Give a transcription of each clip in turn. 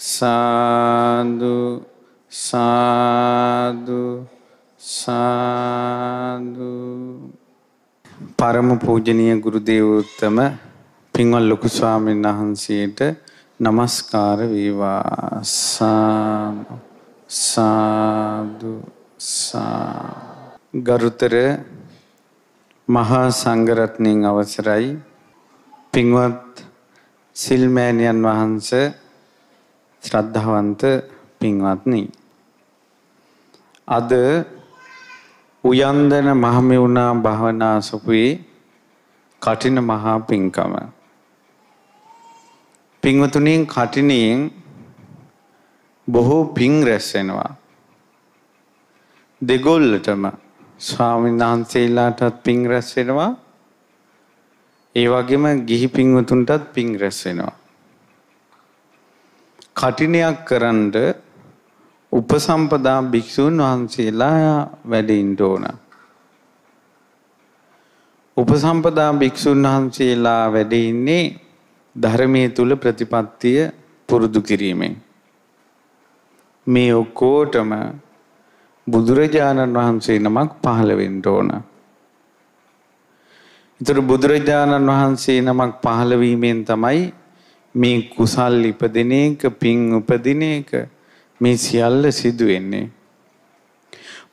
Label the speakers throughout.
Speaker 1: සාදු සාදු සාදු පරම පූජනීය ගුරු දේවෝත්තම පින්වත් ලොකු ස්වාමීන් වහන්සේට নমස්කාර වේවා සාදු සා ගරුතර මහා සංඝරත්නයන් අවසරයි පින්වත් සිල්මෑණියන් වහන්සේ ශ්‍රද්ධාවන්ත පින්වත්නි අද උයන්දන මහමෙවුනා භවනා සුපුවේ කටින මහා පින්කම පින්වතුණින් කටිනියෙන් බොහෝ පින් රැස් වෙනවා දෙගොල්ලටම ස්වාමීන් වහන්සේලාටත් පින් රැස් වෙනවා ඒ වගේම ගිහි පින්වතුන්ටත් පින් රැස් වෙනවා කටිනයක් කරන්න උපසම්පදා භික්ෂූන් වහන්සේලා වැඩින්න ඕන. උපසම්පදා භික්ෂූන් වහන්සේලා වැඩ ඉන්නේ ධර්මයේ තුල ප්‍රතිපත්තිය පුරුදු කිරීමෙන්. මේ ඔක්කොටම බුදුරජාණන් වහන්සේ නමක් පහළ වෙන්න ඕන. ඒතර බුදුරජාණන් වහන්සේ නමක් පහළ වීමෙන් තමයි මේ කුසල් ඉපදින එක පින් උපදින එක මේ සියල්ල සිදු වෙන්නේ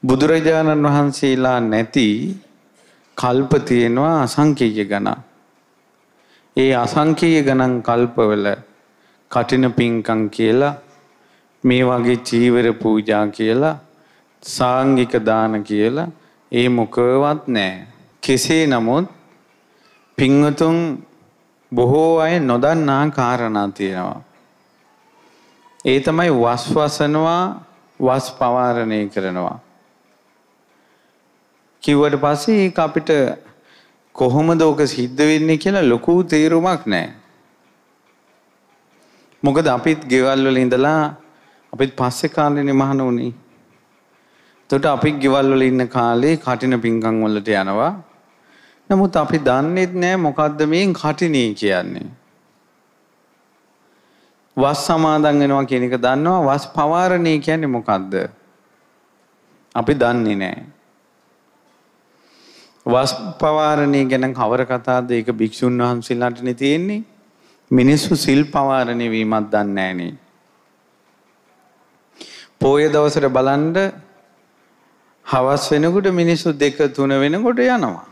Speaker 1: බුදුරජාණන් වහන්සේලා නැති කල්ප තියෙනවා අසංකේය ගණන්. ඒ අසංකේය ගණන් කල්පවල කටින පින්කම් කියලා මේ වගේ චීවර පූජා කියලා සාංගික දාන කියලා ඒ මොකවත් නැහැ. කෙසේ නමුත් පින්වතුන් බොහෝ අය නොදන්නා කාරණා තියෙනවා. ඒ තමයි වස් වසනවා වස් පවාරණය කරනවා. කිව්වට පස්සේ ඒක අපිට කොහොමද ඕක සිද්ධ වෙන්නේ කියලා ලොකු තේරුමක් නැහැ. මොකද අපිත් ගෙවල් වල ඉඳලා අපිත් පස්සේ කාලෙනේ මහණ වුණේ. එතකොට අපි ගෙවල් වල ඉන්න කාලේ කටින පිංකම් වලට යනවා. නමුත් අපි දන්නේත් නෑ මොකද්ද මේන් කටිනේ කියන්නේ. වස් සමාදන් වෙනවා කියන එක දන්නවා වස් පවාරණේ කියන්නේ මොකද්ද? අපි දන්නේ නෑ. වස් පවාරණේ ගැන කවර කතාවද ඒක භික්ෂුන් වහන්සේලාටනේ තියෙන්නේ. මිනිස්සු සිල් පවාරණේ වීමක් දන්නේ නෑනේ. පොය දවසට බලන්න හවස් වෙනකොට මිනිස්සු දෙක තුන වෙනකොට යනවා.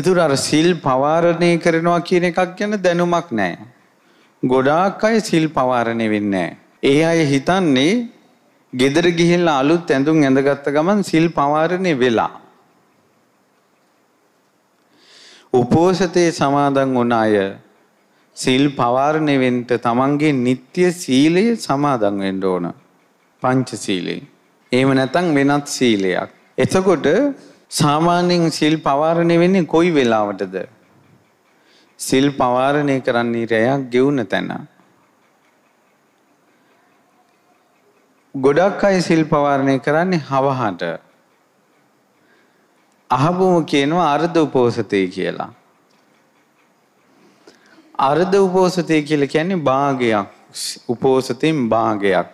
Speaker 1: එතුර අර සිල් පවාරණය කරනවා කියන එකක් ගැන දැනුමක් නෑ. ගොඩාක් අය සිල් පවාරණය වෙන්නේ ඒ අය හිතන්නේ ගෙදර ගිහිල්ලා අලුත් ඇඳුම් ඇඳගත්ත ගමන් සිල් පවාරණය වෙලා. උපෝසතේ සමාදන් වුණ අය සිල් පවාරණය වෙන්න තමන්ගේ නিত্য සීලය සමාදන් වෙන්න ඕන. පංච සීලය. එහෙම නැත්නම් වෙනත් සීලයක්. එතකොට සාමාන්‍යයෙන් සිල් පවාරණය වෙන්නේ කොයි වෙලාවටද? සිල් පවාරණය කරන්නේ රැයක් ගෙවුන තැන. ගොඩක් අය සිල් පවාරණය කරන්නේ හවහට. අහබුම කියනවා අර්ධ උපෝසතේ කියලා. අර්ධ උපෝසතේ කියලා කියන්නේ භාගයක්. උපෝසතෙන් භාගයක්.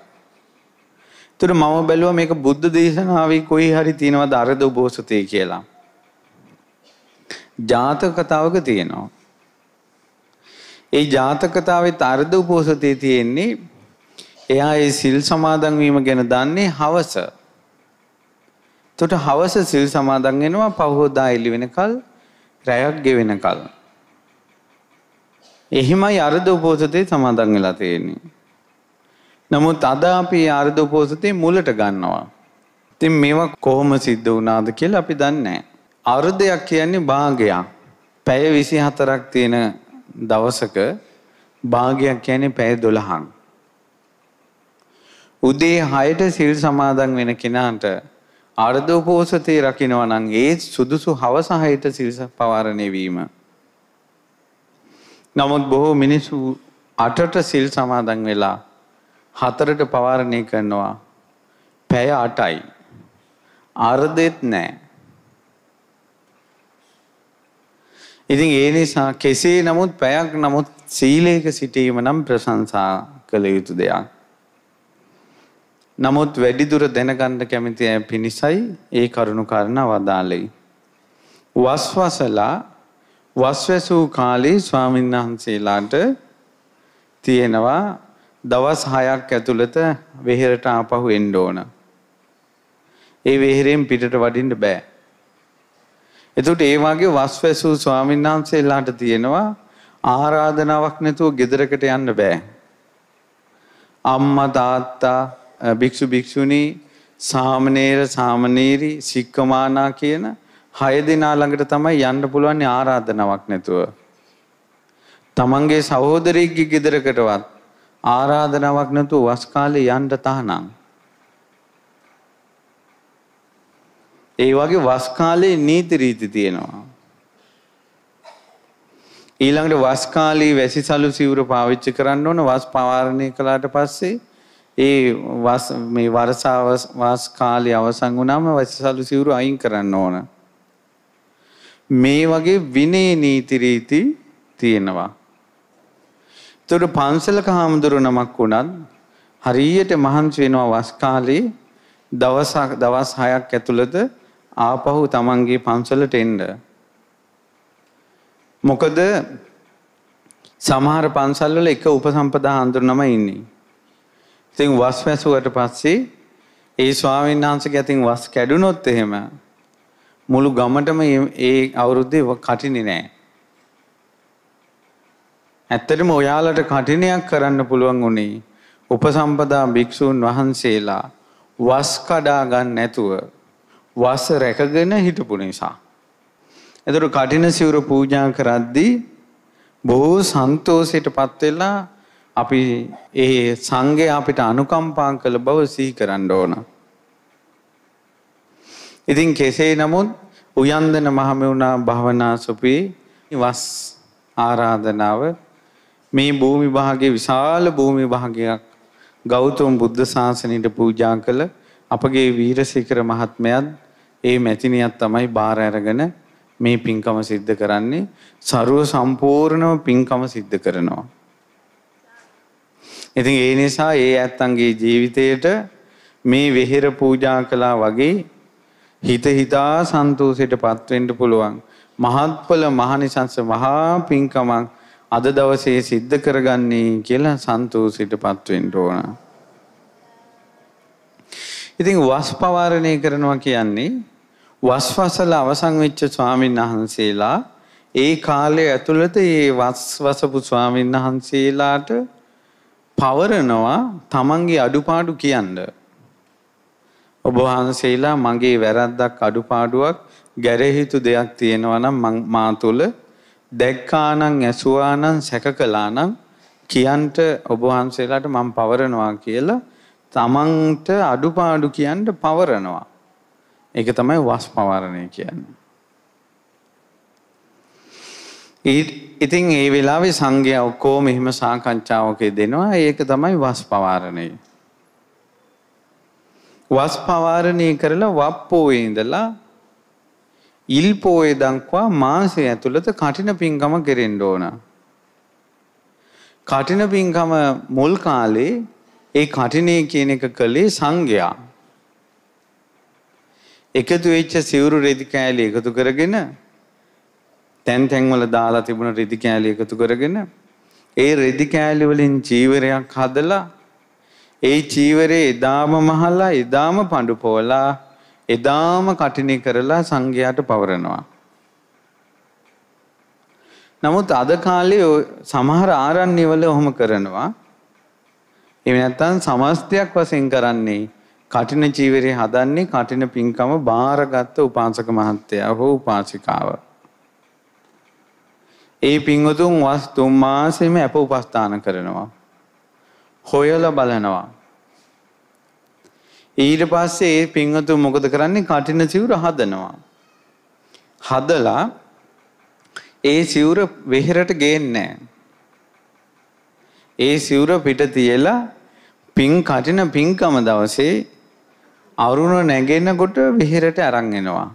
Speaker 1: එතකොට මම බැලුවා මේක බුද්ධ දේශනාවේ කොයි හරි තියෙනවද අරද උපෝසතේ කියලා. ජාතක කතාවක තියෙනවා. ඒ ජාතක කතාවේ අර්ධ උපෝසතේ තියෙන්නේ එයා ඒ සිල් සමාදන් වීම ගැන දන්නේ හවස. එතකොට හවස සිල් සමාදන් වෙනවා පහෝදා එළි වෙනකල් රැයක් ගෙවෙනකල්. එහිමයි අර්ධ උපෝසතේ සමාදන් වෙලා තියෙන්නේ. නමුත් අද අපි අර්ධෝපෝසතේ මුලට ගන්නවා. ඉතින් මේවා කොහොම සිද්ධ වුණාද කියලා අපි දන්නේ නැහැ. අර්ධයක් කියන්නේ භාගයක්. පැය 24ක් තියෙන දවසක භාගයක් කියන්නේ පැය 12ක්. උදේ 6ට සිල් සමාදන් වෙන කෙනාට අර්ධෝපෝසතේ රකින්නවා නම් ඒ සුදුසු හවස 6ට සිල් පවාරණය වීම. නමුත් බොහෝ මිනිසු 8ට සිල් සමාදන් වෙලා හතරට පවාරණය කරනවා පැය අටයි. අර්ධෙත් නෑ. ඉතින් ඒ නිසා කෙසේ නමුත් පැයක් නමුත් සීලයක සිටීම නම් ප්‍රශංසා කළ යුතු දෙයක්. නමුත් වැඩිදුර දැනගන්න කැමති අය පිණිසයි ඒ කරුණු කාරණා වදාළේ. වස්වසලා වස්වැසූ කාලේ ස්වාමීන් වහන්සේලාට තියෙනවා දවස් 6ක් ඇතුළත වෙහෙරට ආපහු එන්න ඕන. ඒ වෙහෙරෙන් පිටට වඩින්න බෑ. එතකොට ඒ වගේ වස්වැසූ ස්වාමීන් වහන්සේලාට තියෙනවා ආරාධනාවක් නැතුව ගෙදරකට යන්න බෑ. අම්මා තාත්තා භික්ෂු භික්ෂුණී සාමණේර සාමණේරි සික්කමානා කියන හය දෙනා ළඟට තමයි යන්න පුළුවන් ආරාධනාවක් නැතුව. තමන්ගේ සහෝදරයෙක්ගේ ගෙදරකටවත් ආරාධනාවක් නැතුව වස් කාලේ යන්න තහනම්. ඒ වගේ වස් කාලේ නීති රීති තියෙනවා. ඊළඟට වස් කාලේ වැසිසලු සිවුර පාවිච්චි කරන්න ඕන වස් පවාරණය කළාට පස්සේ ඒ වස් මේ වර්ෂාව වස් කාලේ අවසන් වුණාම වැසිසලු සිවුර අයින් කරන්න ඕන. මේ වගේ විනය නීති රීති තියෙනවා. තොර පන්සලක හාමුදුරු නමක් වුණත් හරියට මහන්සි වෙනවා වස් කාලේ දවස් දවස් 6ක් ඇතුළත ආපහු තමන්ගේ පන්සලට එන්න. මොකද සමහර පන්සල්වල එක උපසම්පදා හඳුනම ඉන්නේ. ඉතින් වස් වැසුවට පස්සේ ඒ ස්වාමීන් වහන්සේගේ අතින් වස් කැඩුනොත් එහෙම මුළු ගමටම ඒ අවුරුද්දේ කටින්නේ නැහැ. ඇත්තටම ඔයාලට කටිනයක් කරන්න පුළුවන් උනේ උපසම්පදා භික්ෂූන් වහන්සේලා වස් කඩා ගන්න නැතුව වස රැකගෙන හිටපු නිසා. එතකොට කටින සිවුර පූජා කරද්දී බොහෝ සන්තෝෂයටපත් වෙලා අපි ඒ සංඝය අපිට අනුකම්පා කළ බව සිහි කරන්න ඕන. ඉතින් කෙසේ නමුත් උයන්දන මහමෙවුනා භවනා සුපී වස් ආරාධනාව මේ භූමි භාගයේ විශාල භූමි භාගයක් ගෞතම බුද්ධ ශාසනයට පූජා කළ අපගේ වීරසිකර මහත්මයාත් ඒ මැතිණියක් තමයි බාර අරගෙන මේ පින්කම සිද්ධ කරන්නේ ਸਰව සම්පූර්ණව පින්කම සිද්ධ කරනවා. ඉතින් ඒ නිසා ඒ ඇත්තන්ගේ ජීවිතයට මේ වෙහෙර පූජා කළා වගේ හිත හිතා සන්තෝෂයටපත් වෙන්න පුළුවන්. මහත්ඵල මහනිසංස මහා පින්කමක් අද දවසේ සිද්ධ කරගන්නේ කියලා සන්තෝෂයටපත් වෙන්න ඕන. ඉතින් වස් පවාරණය කරනවා කියන්නේ වස් වසල අවසන් වෙච්ච ස්වාමීන් වහන්සේලා ඒ කාලය ඇතුළත ඒ වස් වසපු ස්වාමීන් වහන්සේලාට පවරනවා තමන්ගේ අඩුපාඩු කියන්න. ඔබ වහන්සේලා මගේ වැරද්දක් අඩුපාඩුවක් ගැරහිතු දෙයක් තියෙනවා නම් මා තුළ දැක්කානම් ඇසුවානම් සැකකලානම් කියන්ට ඔබ වහන්සේලාට මම පවරනවා කියලා තමන්ට අඩුපාඩු කියන්න පවරනවා. ඒක තමයි වස් පවරණය කියන්නේ. ඉතින් ඒ වෙලාවේ සංගය ඔක්කෝම එහෙම සාකච්ඡාවකේ දෙනවා. ඒක තමයි වස් පවාරණය. වස් පවාරණය කරලා වප්පෝයේ ඉඳලා ඉල් පෝය දක්වා මාසය ඇතුළත කටින පින්කම කෙරෙන්න ඕන. කටින පින්කම මුල් කාලේ ඒ කටිනේ කියන එක කළේ සංඝයා. එකතු වෙච්ච සිවුරු රෙදි කෑලි එකතු කරගෙන තැන් තැන්වල දාලා තිබුණ රෙදි කෑලි එකතු කරගෙන ඒ රෙදි කෑලි වලින් චීවරයක් හදලා ඒ චීවරේ එදාම මහලා එදාම පඳු පොවලා එදාම කටිනේ කරලා සංඝයාට පවරනවා. නමුත් අද කාලේ සමහර ආරණ්‍යවල ඔහොම කරනවා. එහෙම නැත්නම් සමස්තයක් වශයෙන් කරන්නේ කටින චීවරේ හදන්නේ කටින පින්කම බාරගත් උපාසක මහත්තයා හෝ උපාසිකාව. ඒ පින්වතුන් වස් තුන් මාසෙම අප උපස්ථාන කරනවා. හොයලා බලනවා. ඊට පස්සේ ඒ පින්වතුන් මොකද කරන්නේ කටින සිවුර හදනවා. හදලා ඒ සිවුර වෙහෙරට ගේන්නේ ඒ සිවුර පිට තියලා පින් කටින පින්කම දවසේ අරුණ නැගෙනකොට වෙහෙරට අරන් එනවා.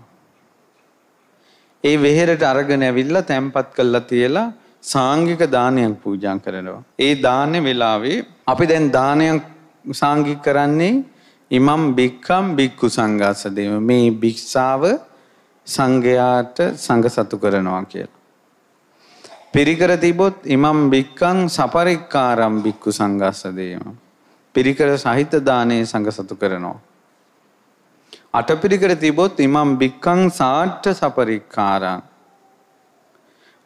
Speaker 1: ඒ වෙහෙරට අරගෙන ඇවිල්ලා තැම්පත් කරලා තියලා සාංගික දානයක් පූජා කරනවා. ඒ දාන වෙලාවේ අපි දැන් දානයක් සාංගික කරන්නේ ඉමම් බික්කම් බික්කු සංඝාසදේව මේ භික්ෂාව සංඝයාට සංඝ සතු කරනවා කියලා. පිරිකර තිබොත් ඉමම් බික්කං සපරික්කාරම් බික්කු සංඝාසදේව. පිරිකර සහිත දානේ සංඝ සතු කරනවා. අටපිරිකර තිබොත් ඉමම් බික්කං සාට්ඨ සපරික්කාරං.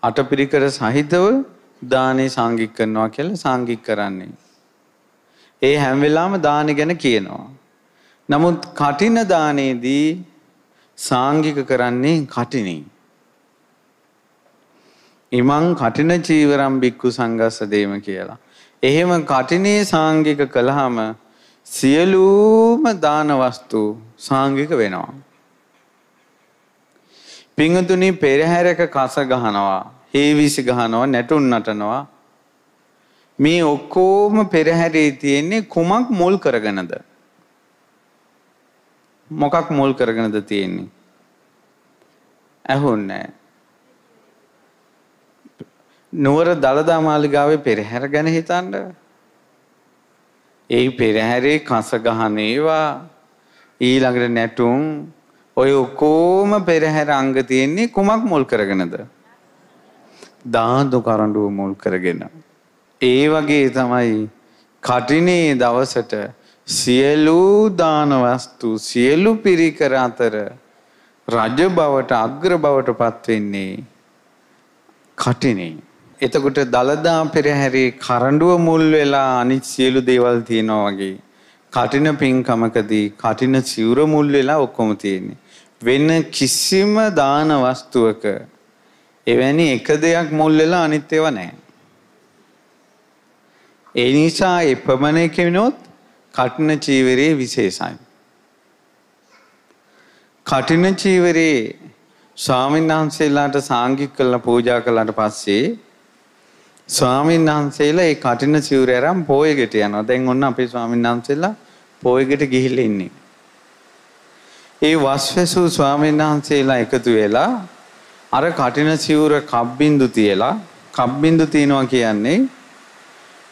Speaker 1: අටපිරිකර සහිතව දානේ සංගික් කරනවා කියලා සංගික් කරන්නේ. ඒ හැම වෙලාවම දාන ගැන කියනවා. නමුත් කටින දානයේදී සාංගික කරන්නේ කටිනින්. ඉමං කටින චීවරම් බික්කු සංගස්සදේම කියලා. එහෙම කටිනේ සාංගික කළාම සියලුම දාන වස්තු සාංගික වෙනවා. පිංගුතුනි පෙරහැරක කස ගහනවා, හේවිසි ගහනවා, නැටුම් නටනවා. මේ ඔක්කොම පෙරහැරේ තියෙන්නේ කුමක් මුල් කරගෙනද? මොකක් මුල් කරගෙනද තියෙන්නේ? ඇහුන්නේ නුවර දලදා මාලිගාවේ පෙරහැර ගැන හිතන්න. ඒ පෙරහැරේ කස ගහන ඒවා ඊළඟට නැටුම් ඔය ඔක්කොම පෙරහැර අංග තියෙන්නේ කුමක් මුල් කරගෙනද? දාඳු කරඬුව මුල් කරගෙන. ඒ වගේ තමයි කටිනේ දවසට සියලු දාන වස්තු සියලු පිරිකර අතර රජ බවට අග්‍ර බවටපත් වෙන්නේ කටිනේ. එතකොට දලදා පෙරහැරේ කරඬුව මුල් වෙලා අනිත් සියලු දේවල් තියෙනවා වගේ කටින පින්කමකදී කටින සිවුර මුල් වෙලා ඔක්කොම තියෙන්නේ. වෙන කිසිම දාන වස්තුවක එවැනි එක දෙයක් මුල් වෙලා අනිත් ඒවා නැහැ. ඒ නිසා එපමණ එකනොත් කටින චීවරයේ විශේෂයි. කටින චීවරයේ ස්වාමීන් වහන්සේලාට සාංගික කළා පූජා කළාට පස්සේ ස්වාමීන් වහන්සේලා ඒ කටින චීවරය අරන් පොයගෙට යනවා. දැන් ඔන්න අපේ ස්වාමීන් වහන්සේලා පොයගෙට ගිහිල්ලා ඉන්නේ. ඒ වස්වැසූ ස්වාමීන් වහන්සේලා එකතු වෙලා අර කටින චීවර කබ්බින්දු තියලා කබ්බින්දු තියනවා කියන්නේ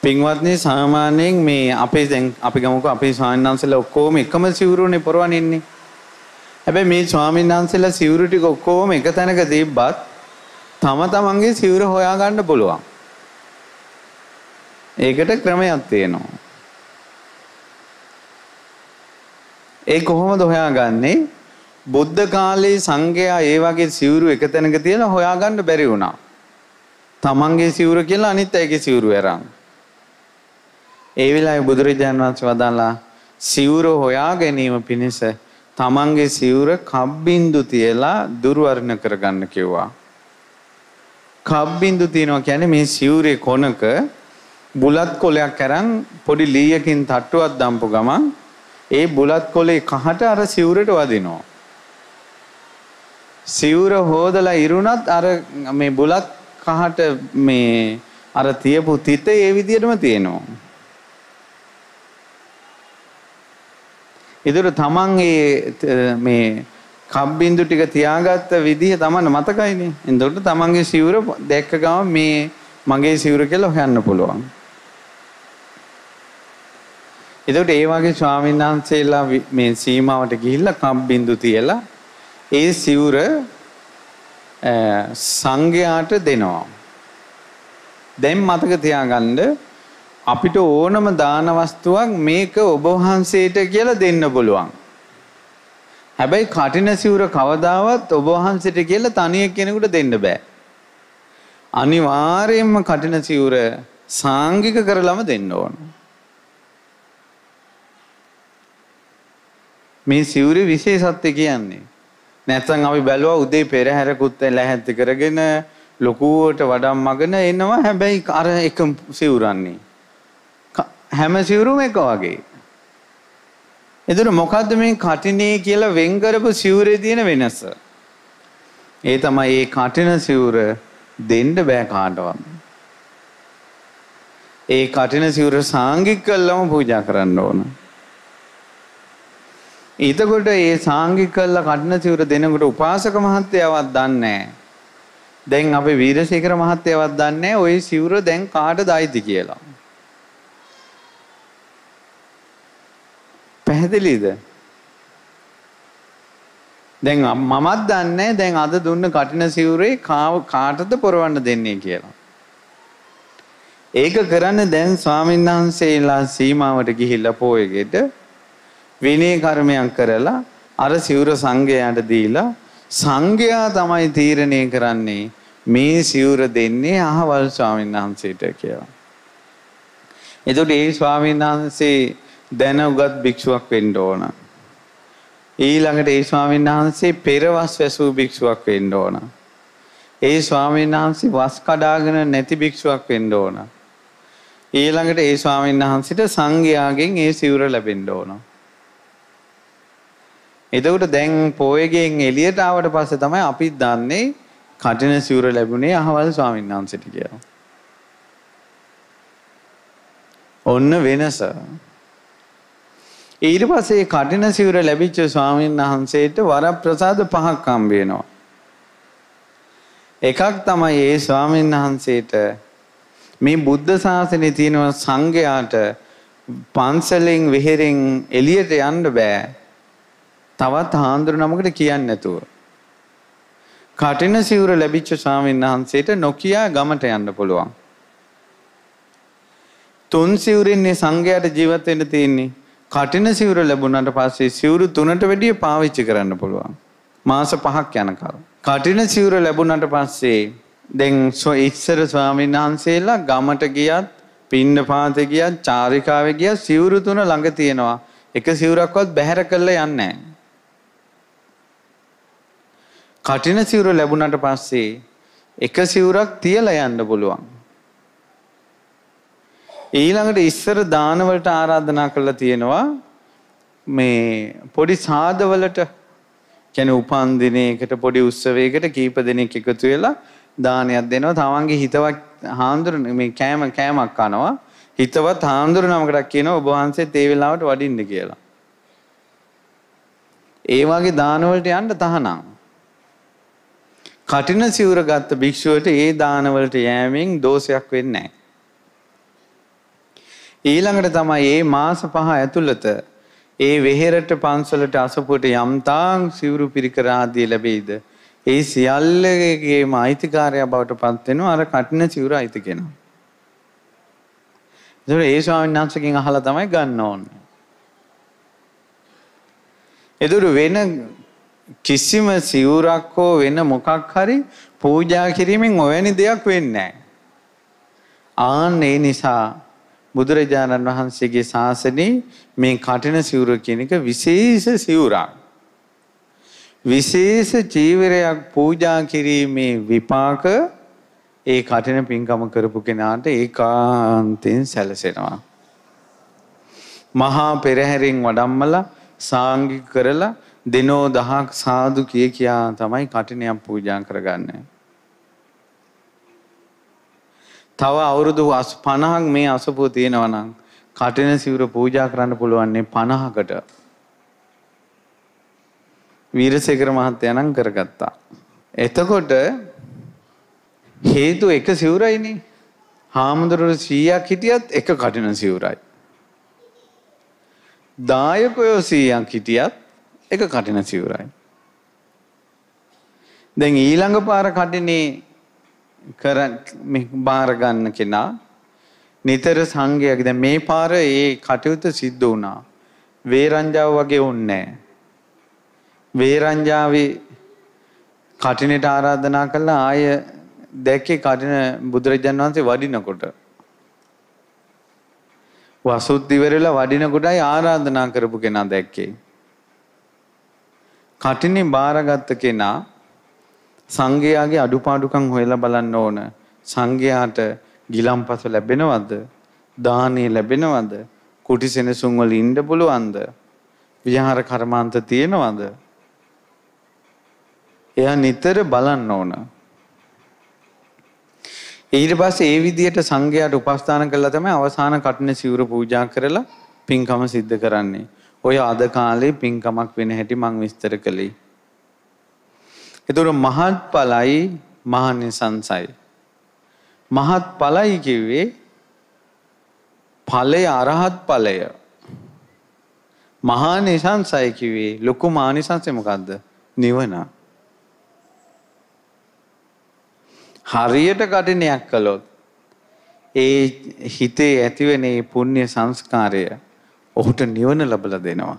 Speaker 1: පින්වත්නි සාමාන්‍යයෙන් මේ අපේ දැන් අපි ගමුකෝ අපේ ස්වාමීන් වහන්සේලා ඔක්කොම එකම සිවුරුනේ පොරවන් ඉන්නේ. හැබැයි මේ ස්වාමීන් වහන්සේලා සිවුරු ටික ඔක්කොම එක තැනක තිබ්බත් තම තමන්ගේ සිවුර හොයාගන්න පුළුවන්. ඒකට ක්‍රමයක් තියෙනවා. ඒ කොහොමද හොයාගන්නේ? බුද්ධ කාලේ සංඝයා ඒ වගේ සිවුරු එක තැනක තියලා හොයාගන්න බැරි වුණා. තමන්ගේ සිවුර කියලා අනිත් අයගේ සිවුරු වරන්. ඒ වෙලාවේ බුදුරජාණන් වහන්සේ වදාලා සිවුර හොයා ගැනීම පිණිස තමන්ගේ සිවුර කබ්බින්දු තියලා දුර්වර්ණ කරගන්න කිව්වා. කබ්බින්දු තියනවා කියන්නේ මේ සිවුරේ කොනක බුලත් කොලයක් අරන් පොඩි ලීයකින් තට්ටුවක් දම්පු ගමන් ඒ බුලත් කොලේ කහට අර සිවුරට වදිනවා. සිවුර හොදලා ඉරුණත් අර මේ බුලත් කහට මේ අර තියපු තිත ඒ විදිහටම තියෙනවා. එදුර තමන්ගේ මේ කම්බින්දු ටික තියාගත්ත විදිහ තමන්න මතකයිනේ. එතකොට තමන්ගේ සිවුර දැක්ක ගම මේ මගේ සිවුර කියලා හොයන්න පුළුවන්. එතකොට ඒ වගේ ස්වාමීන් වහන්සේලා මේ සීමාවට ගිහිල්ලා කම්බින්දු තියලා ඒ සිවුර සංඝයාට දෙනවා. දැන් මතක තියාගන්න අපිට ඕනම දාන වස්තුවක් මේක ඔබ වහන්සේට කියලා දෙන්න පුළුවන්. හැබැයි කටින සිවුර කවදාවත් ඔබ වහන්සේට කියලා තනිය කෙනෙකුට දෙන්න බෑ. අනිවාර්යයෙන්ම කටින සිවුර සාංගික කරලම දෙන්න ඕන. මේ සිවුරේ විශේෂත්වය කියන්නේ නැත්නම් අපි බැලුවා උදේ පෙරහැරකුත් ලැහැත්ති කරගෙන ලොකුවට වඩම් මගන එනවා හැබැයි අර එක සිවුරන්නේ හැම සිවුරුම එක වගේ. එතන මොකද්ද මේ කටිනේ කියලා වෙන් කරපු සිවුරේ තියෙන වෙනස? ඒ තමයි මේ කටින සිවුර දෙන්න බෑ කාටවත්. ඒ කටින සිවුර සාංගික කළාම පූජා කරන්න ඕන. ඊතකොට ඒ සාංගික කළා කටින සිවුර දෙනකොට උපාසක මහත්තයාවත් දන්නේ නැහැ. දැන් අපි වීරසේකර මහත්තයාවත් දන්නේ නැහැ ওই සිවුර දැන් කාටද අයිති කියලා. පැහැදිලිද? දැන් මමත් දන්නේ දැන් අද දුන්න කටින සිවුරේ කාටද පොරවන්න දෙන්නේ කියලා. ඒක කරන්න දැන් ස්වාමීන් වහන්සේලා සීමාවට ගිහිල්ලා පොයගෙට විනය කර්මයක් කරලා අර සිවුර සංඝයාට දීලා සංඝයා තමයි තීරණය කරන්නේ මේ සිවුර දෙන්නේ අහවල් ස්වාමීන් වහන්සේට කියලා. එතකොට ඒ ස්වාමීන් වහන්සේ දැන උගත් භික්ෂුවක් වෙන්න ඕන. ඊළඟට ඒ ස්වාමීන් වහන්සේ පෙරවස් වැසූ භික්ෂුවක් වෙන්න ඕන. ඒ ස්වාමීන් වහන්සේ වස් කඩාගෙන නැති භික්ෂුවක් වෙන්න ඕන. ඊළඟට ඒ ස්වාමීන් වහන්සේට සංඝයාගෙන් ඒ සිවුර ලැබෙන්න ඕන. එතකොට දැන් පොයගෙන් එළියට ආවට පස්සේ තමයි අපි දන්නේ කටින සිවුර ලැබුණේ අහවල් ස්වාමීන් වහන්සේට කියලා. ඔන්න වෙනස. ඊට පස්සේ කටින සිවුර ලැබිච්ච ස්වාමීන් වහන්සේට වරප්‍රසාද පහක් හම්බ වෙනවා. එකක් තමයි ඒ ස්වාමීන් වහන්සේට මේ බුද්ධ ශාසනයේ තියෙන සංඝයාට පන්සලෙන් විහෙරෙන් එළියට යන්න බෑ. තවත් හාඳුරු නමකට කියන්නේ නැතුව. කටින සිවුර ලැබිච්ච ස්වාමීන් වහන්සේට නොකියා ගමට යන්න පුළුවන්. තුන් සිවුරින්නේ සංඝයාට ජීවත් වෙන්න තියෙන්නේ. කටින සිවුර ලැබුණාට පස්සේ සිවුරු තුනට වැඩිය පාවිච්චි කරන්න පුළුවන්. මාස 5ක් යනකල්. කටින සිවුර ලැබුණාට පස්සේ දැන් ඉස්සර ස්වාමීන් වහන්සේලා ගමට ගියත්, පින්න පාත ගියත්, චාරිකාවේ ගියත් සිවුරු තුන ළඟ තියෙනවා. එක සිවුරක්වත් බැහැර කරලා යන්නේ කටින සිවුර ලැබුණාට පස්සේ එක සිවුරක් තියලා යන්න පුළුවන්. ඊළඟට ඉස්සර දානවලට ආරාධනා කරලා තියෙනවා මේ පොඩි සාදවලට කියන්නේ උපන් දිනයකට පොඩි උත්සවයකට කීප දෙනෙක් එකතු වෙලා දානයක් දෙනවා. තමන්ගේ හිතවත් හාමුදුරන මේ කෑම කෑමක් කනවා. හිතවත් හාමුදුරු නමකටක් කියනවා ඔබ වහන්සේ ඒ වෙලාවට වඩින්න කියලා. ඒ වගේ දානවලට යන්න තහනම්. කටින සිවුර ගත්ත භික්ෂුවට ඒ දානවලට යෑමෙන් දෝෂයක් වෙන්නේ නැහැ. ඊළඟට තමයි මේ මාස පහ ඇතුළත ඒ වෙහෙරට පන්සලට අසපුවට යම්තාන් සිවුරු පිරිකර ආදී ලැබෙයිද ඒ සියල්ලගේම අයිතිකාරයා බවට පත් වෙනවා අර කටින සිවුර අයිති කෙනා. ඒතර ඒ ස්වාමීන් වහන්සේගෙන් අහලා තමයි ගන්න ඕනේ. එදුරු වෙන කිසිම සිවුරක් හෝ වෙන මොකක් හරි පූජා කිරීමෙන් ඔවැනි දෙයක් වෙන්නේ නැහැ. ආන් ඒ නිසා බුදුරජාණන් වහන්සේගේ ශාසනයේ මේ කටින සිවුර කියන එක විශේෂ සිවුරක්. විශේෂ චීවරයක් පූජා කිරීමේ විපාක ඒ කටින පින්කම කරපු කෙනාට ඒකාන්තයෙන් සැලසෙනවා. මහා පෙරහැරින් වඩම්මලා සාංගික කරලා දිනෝ දහක් සාදු කිය කියා තමයි කටිනයක් පූජා කරගන්නේ. තව අවුරුදු 50ක් මේ අසපුව තියෙනවා නම් කටින සිවුර පූජා කරන්න පුළුවන් 50කට. වීරසේකර මහත්තයා නම් කරගත්තා. එතකොට හේතු එක සිවුරයිනේ. හාමුදුරුවෝ 100ක් හිටියත් එක කටින සිවුරයි. දායකයෝ 100ක් හිටියත් එක කටින සිවුරයි. දැන් ඊළඟ පාර කටිනේ කර බාරගන්න කෙනා නිතර සංගයක් දැන් මේ පාර ඒ කටයුතු සිද්ධ වුණා. වේරංජාව වගේ වුන්නේ නැහැ. වේරංජාවේ කටිනේට ආරාධනා කළා ආය දැක්කේ කටින බුදුරජාණන් වහන්සේ වඩිනකොට. වසුත් ඉවරලා වඩිනකොටයි ආරාධනා කරපු කෙනා දැක්කේ. කටිනේ බාරගත්ත කෙනා සංඝයාගේ අඩුපාඩුකම් හොයලා බලන්න ඕන. සංඝයාට ගිලම්පස ලැබෙනවද? දානේ ලැබෙනවද? කුටි සෙනසුන් වල ඉන්න පුළුවන්ද? විහාර කර්මාන්ත තියෙනවද? එයා නිතර බලන්න ඕන. ඊට පස්සේ ඒ විදිහට සංඝයාට උපස්ථාන කළා තමයි අවසාන කටන සිවුර පූජා කරලා පින්කම සිද්ධ කරන්නේ. ඔය අද කාලේ පින්කමක් වෙන හැටි මම විස්තර කළේ. එතුර මහත් පලයි මහනිසංසයි. මහත් පලයි කිව්වේ පලය අරහත් පලය. මහා නිසංසයි කිවේ ලොකු මානිසංසයමකක්ද නිවන. හරියට කටිනයක් කළොත් ඒ හිතේ ඇතිවෙන ඒ පුුණ්‍ය සංස්කාරය ඔහුට නිවන ලබල දෙනවා.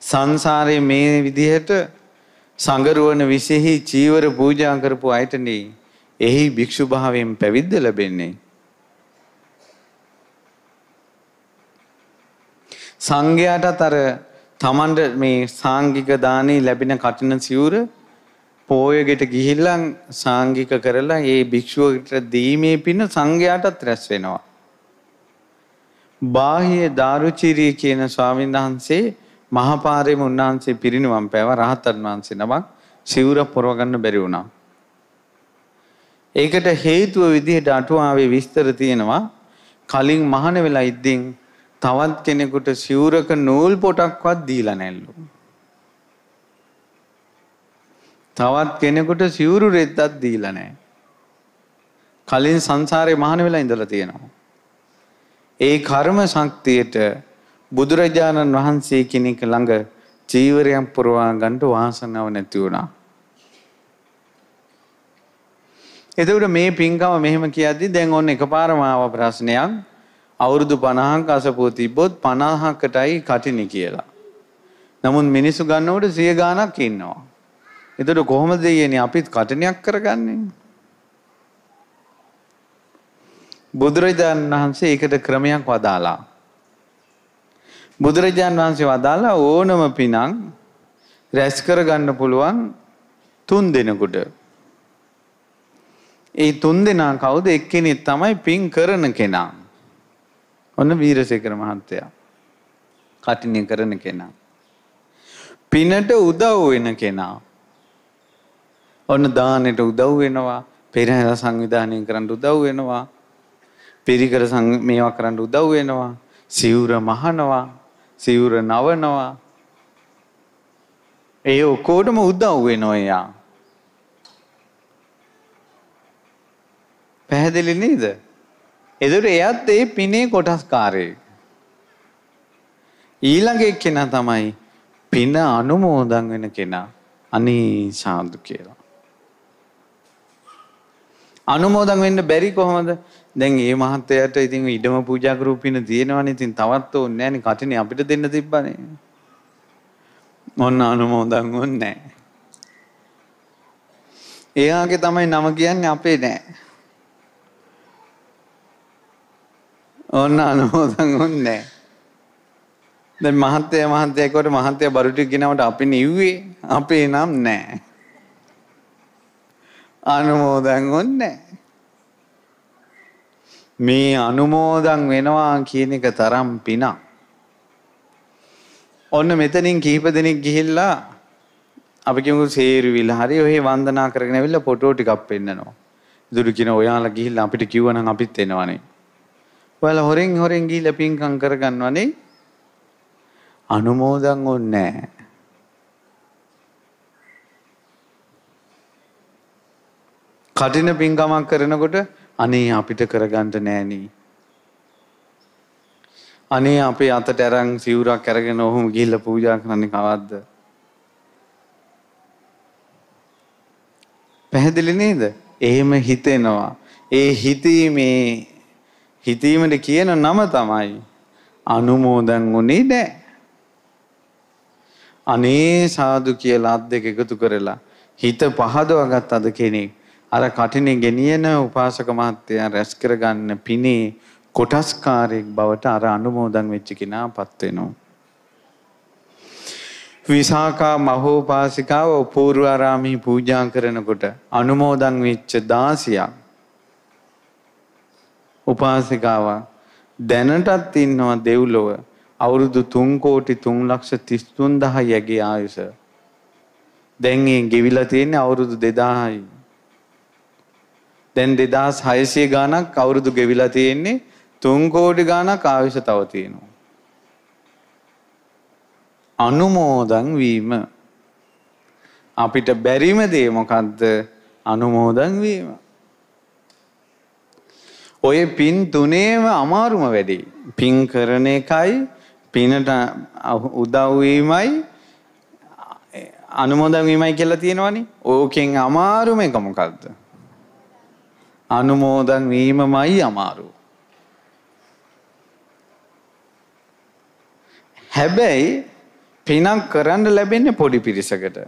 Speaker 1: සංසාරය මේ විදිහට සංගරුවන විසෙහි චීවර පූජා කරපු අයටනේ එහි භික්ෂු භාවයෙන් පැවිද්ද ලැබෙන්නේ. සංඝයාටත් අර තමන්ට මේ සාංගික දානේ ලැබෙන කටින සිවුර පෝයගෙට ගිහිල්ලන් සාංගික කරලා ඒ භික්ෂුවකට දීමේ පින සංඝයාටත් රැස් වෙනවා. බාහ්‍ය දාරුචීරී කියන ස්වාමීන් වහන්සේ මහා පාරේම උන්වහන්සේ පිරිනිවන් පෑවා රහතන් වහන්සේ නමක් සිවුර පොරවගන්න බැරි වුණා. ඒකට හේතුව විදිහට අටුවාවේ විස්තර තියෙනවා කලින් මහාන වෙලා ඉද්දින් තවත් කෙනෙකුට සිවුරක නූල් පොටක්වත් දීලා නැල්ලු. තවත් කෙනෙකුට සිවුරු රෙද්දක් දීලා නැහැ. කලින් සංසාරේ මහාන වෙලා ඉඳලා තියෙනවා. ඒ කර්ම ශක්තියට බුදුරජාණන් වහන්සේ කෙනෙක් ළඟ චීවරයක් පුරවා ගන්නට වාසනාව නැති වුණා. එතකොට මේ පින්කම මෙහෙම කියද්දි දැන් ඔන්න එකපාරම ආව ප්‍රශ්නයක් අවුරුදු 50ක් අසපෝ තිබ්බොත් 50කටයි කටිනි කියලා. නමුත් මිනිස්සු ගන්නකොට 100 ගාණක් ඉන්නවා. එතකොට කොහොමද යන්නේ අපිත් කටිනියක් කරගන්නේ? බුදුරජාණන් වහන්සේ ඒකට ක්‍රමයක් වදාලා බුදුරජාන් වහන්සේ වදාලා ඕනම පිනං රැස් කරගන්න පුළුවන් තුන් දෙනෙකුට. ඒ තුන් දෙනා කවුද එක්කෙනෙක් තමයි පින් කරන කෙනා. ඔන්න වීරසේකර මහත්තයා. කටිනේ කරන කෙනා. පිනට උදව් වෙන කෙනා. ඔන්න දානෙට උදව් වෙනවා. පෙරහැර සංවිධානය කරන්න උදව් වෙනවා. පිරිකර මේවා කරන්න උදව් වෙනවා. සිවුර මහනවා. සිවුර නවනවා. ඒ ඔක්කොටම උදව් වෙනවා එයා. පැහැදිලි නේද? එතකොට එයත් ඒ පිනේ කොටස්කාරයෙක්. ඊළඟ එක්කෙනා තමයි පින අනුමෝදන් වෙන කෙනා. අනේ සාදු කියලා. අනුමෝදන් වෙන්න බැරි කොහොමද? දැන් ඒ මහත්තයාට ඉතින් ඉඩම පූජා කරපු පින තියෙනවනේ ඉතින් තවත් ඕනේ නැහනේ කටිනේ අපිට දෙන්න තිබ්බනේ මොන්න අනුමෝදන් ඕනේ එයාගේ තමයි නම කියන්නේ අපේ නෑ ඕන්න අනුමෝදන් ඕනේ දැන් මහත්තයා මහත්තයා කියවට මහත්තයා බරු ටික ගෙනවට අපි නිව්වේ අපේ නම් නෑ අනුමෝදන් ඕනේ නෑ මේ අනුමෝදන් වෙනවා කියන එක තරම් පිනක්. ඔන්න මෙතනින් කීප දෙනෙක් ගිහිල්ලා අපි කිව්වු සේරුවිල හරි ඔහේ වන්දනා කරගෙන ඇවිල්ලා ෆොටෝ ටිකක් පෙන්නනවා. ඉදුරු කියන ඔයාලා ගිහිල්ලා අපිට කිව්වනම් අපිත් එනවනේ. ඔයාලා හොරෙන් හොරෙන් ගිහිල්ලා පින්කම් කරගන්නවනේ. අනුමෝදන් ඕනේ නැහැ. කටින පින්කමක් කරනකොට අනේ අපිට කරගන්න නෑනේ. අනේ අපේ අතට ඇරන් සිවුරක් අරගෙන ඔහොම ගිහිල්ලා පූජා කරන්නේ කවද්ද? පැහැදිලි නේද? එහෙම හිතෙනවා. ඒ හිතීමේ හිතීමට කියන නම තමයි අනුමෝදන් වුණේ නැහැ. අනේ සාදු කියලා අත් දෙක එකතු කරලා හිත පහදවගත් අද කෙනෙක් අර කටිනේ ගෙනියන උපාසක මහත්තයා රැස් කරගන්න පිනේ කොටස්කාරයෙක් බවට අර අනුමෝදන් වෙච්ච කෙනාපත් වෙනවා. විසාකා මහෝපාසිකාව පූර්වාරාමී පූජා කරනකොට අනුමෝදන් වෙච්ච දාසියක් උපාසිකාව දැනටත් ඉන්නවා දෙව්ලොව අවුරුදු 3 කෝටි 3 ලක්ෂ 33000 යගේ ආයුෂ. දැන් ඒ ගෙවිලා තියෙන්නේ අවුරුදු 2000යි. දැන් 2600 ගාණක් අවුරුදු ගෙවිලා තියෙන්නේ 3 කෝටි ගාණක් ආයුෂ තව තියෙනවා. අනුමෝදන් වීම අපිට බැරිම දේ මොකද්ද? අනුමෝදන් වීම. ඔය පින් තුනේම අමාරුම වැඩේ. පින් කරන එකයි පිනට උදව් වීමයි අනුමෝදන් වීමයි කියලා තියෙනවනේ. ඕකෙන් අමාරුම එක මොකද්ද? අනුමෝදන් වීමමයි අමාරු. හැබැයි පිනක් කරන්න ලැබෙන්නේ පොඩි පිරිසකට.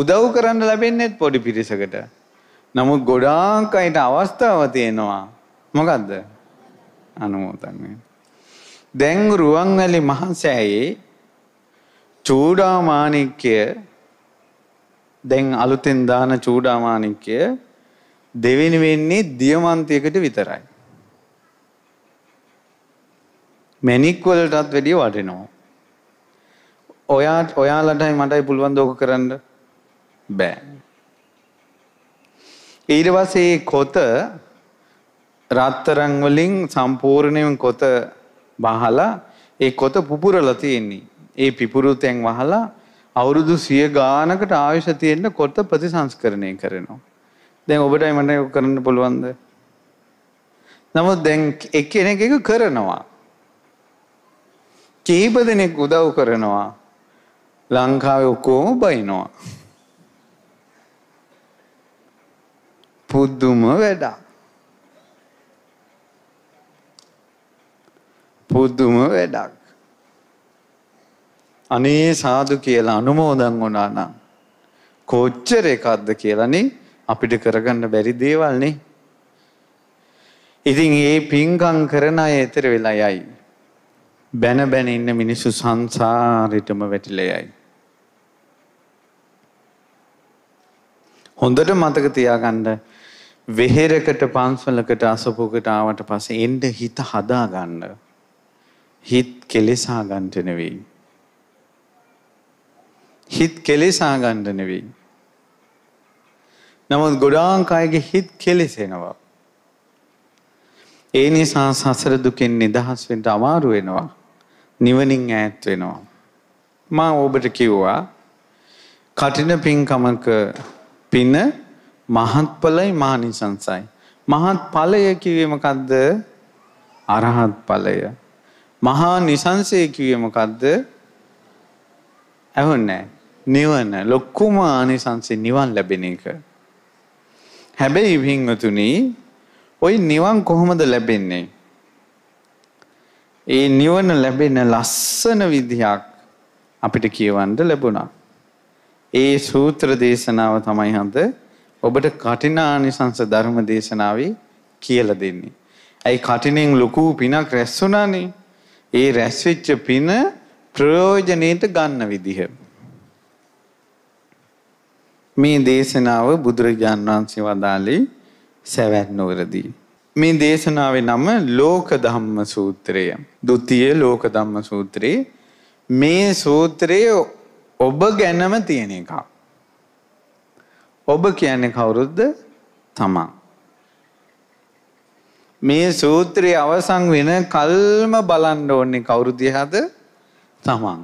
Speaker 1: උදව් කරන්න ලැබෙන්නේත් පොඩි පිරිසකට. නමුත් ගොඩාක් අයට අවස්ථාව තියෙනවා. මොකද්ද? අනුමෝදන් වෙන්න. දැන් රුවන්වැලි මහසෑයේ චූඩාමාණික්‍ය දැන් අලුතෙන් දාන චූඩාමාණික්‍ය දෙවෙනි වෙන්නේ දියමන්තයකට විතරයි. මැණික් වලටත් වැඩිය වටිනවා. ඔයා ඔයාලටයි මටයි පුළුවන් දෝක කරන්න බෑ. ඊට පස්සේ කොත රත්තරන් වලින් සම්පූර්ණයෙන් කොත වහලා ඒ කොත පුපුරලා තියෙන්නේ. ඒ පිපුරු තැන් වහලා අවුරුදු 100 ගානකට ආයුෂ තියෙන කොට ප්‍රතිසංස්කරණය කරනවා. දැන් ඔබටයි මට කරන්න පුළුවන්ද? නමුත් දැන් එක්කෙනෙක් එක කරනවා. කීප දෙනෙක් උදව් කරනවා. ලංකාවේ ඔක්කොම බයිනවා. පුදුම වැඩක්. පුදුම වැඩක්. අනේ සාදු කියලා අනුමෝදන් වුණා නම් කොච්චර එකක්ද කියලානේ අපිට කරගන්න බැරි දේවල් නේ. ඉතින් ඒ පිංකම් කරන අය ඈතර වෙලා යයි. බැන බැන ඉන්න මිනිස්සු සංසාරෙටම වැටිලා යයි. හොඳට මතක තියාගන්න වෙහෙරකට පන්සලකට අසපුකට ආවට පස්සේ එන්න හිත හදාගන්න. හිත කෙලෙසා ගන්නට නෙවෙයි. හිත කෙලෙසා ගන්නට නෙවෙයි. නමුත් ගොඩාක් අයගේ හිත් කෙලෙසෙනවා. ඒ නිසා සසර දුකෙන් නිදහස් වෙන්න අමාරු වෙනවා. නිවනින් ඈත් වෙනවා. මා ඔබට කිව්වා කටින පින්කමක පින මහත්ඵලයි මහනිසංසයි. මහත්ඵලය කිව්වේ මොකද්ද? අරහත් ඵලය. මහා නිසංසය කිව්වේ මොකද්ද? ඇහුන්නේ නිවන ලොක්කුම ආනිසංසෙ නිවන් ලැබෙන එක. හැබැයි වින්වතුනි ওই නිවන් කොහොමද ලැබෙන්නේ? ඒ නිවන ලැබෙන ලස්සන විදියක් අපිට කියවන්න ලැබුණා. ඒ සූත්‍ර දේශනාව තමයි හන්ද ඔබට කටිනානිසංස ධර්ම දේශනාවේ කියලා දෙන්නේ. ඇයි කටිනෙන් ලොකු පිනක් රැස් වුණානේ. ඒ රැස් වෙච්ච පින ප්‍රයෝජනෙට ගන්න විදිහ. මේ දේශනාව බුදුරජාන් වහන්සේ වදාළේ සැවැත් නුවරදී. මේ දේශනාවේ නම ලෝක ධම්ම සූත්‍රය. ဒုတိ ය ලෝක ධම්ම සූත්‍රේ මේ සූත්‍රය ඔබ ගැනම තියෙන එකක්. ඔබ කියන්නේ කවුරුද්ද? තමා. මේ සූත්‍රය අවසන් වෙන කල්ම බලන්න ඕනේ කවුරු දිහාද? තමන්.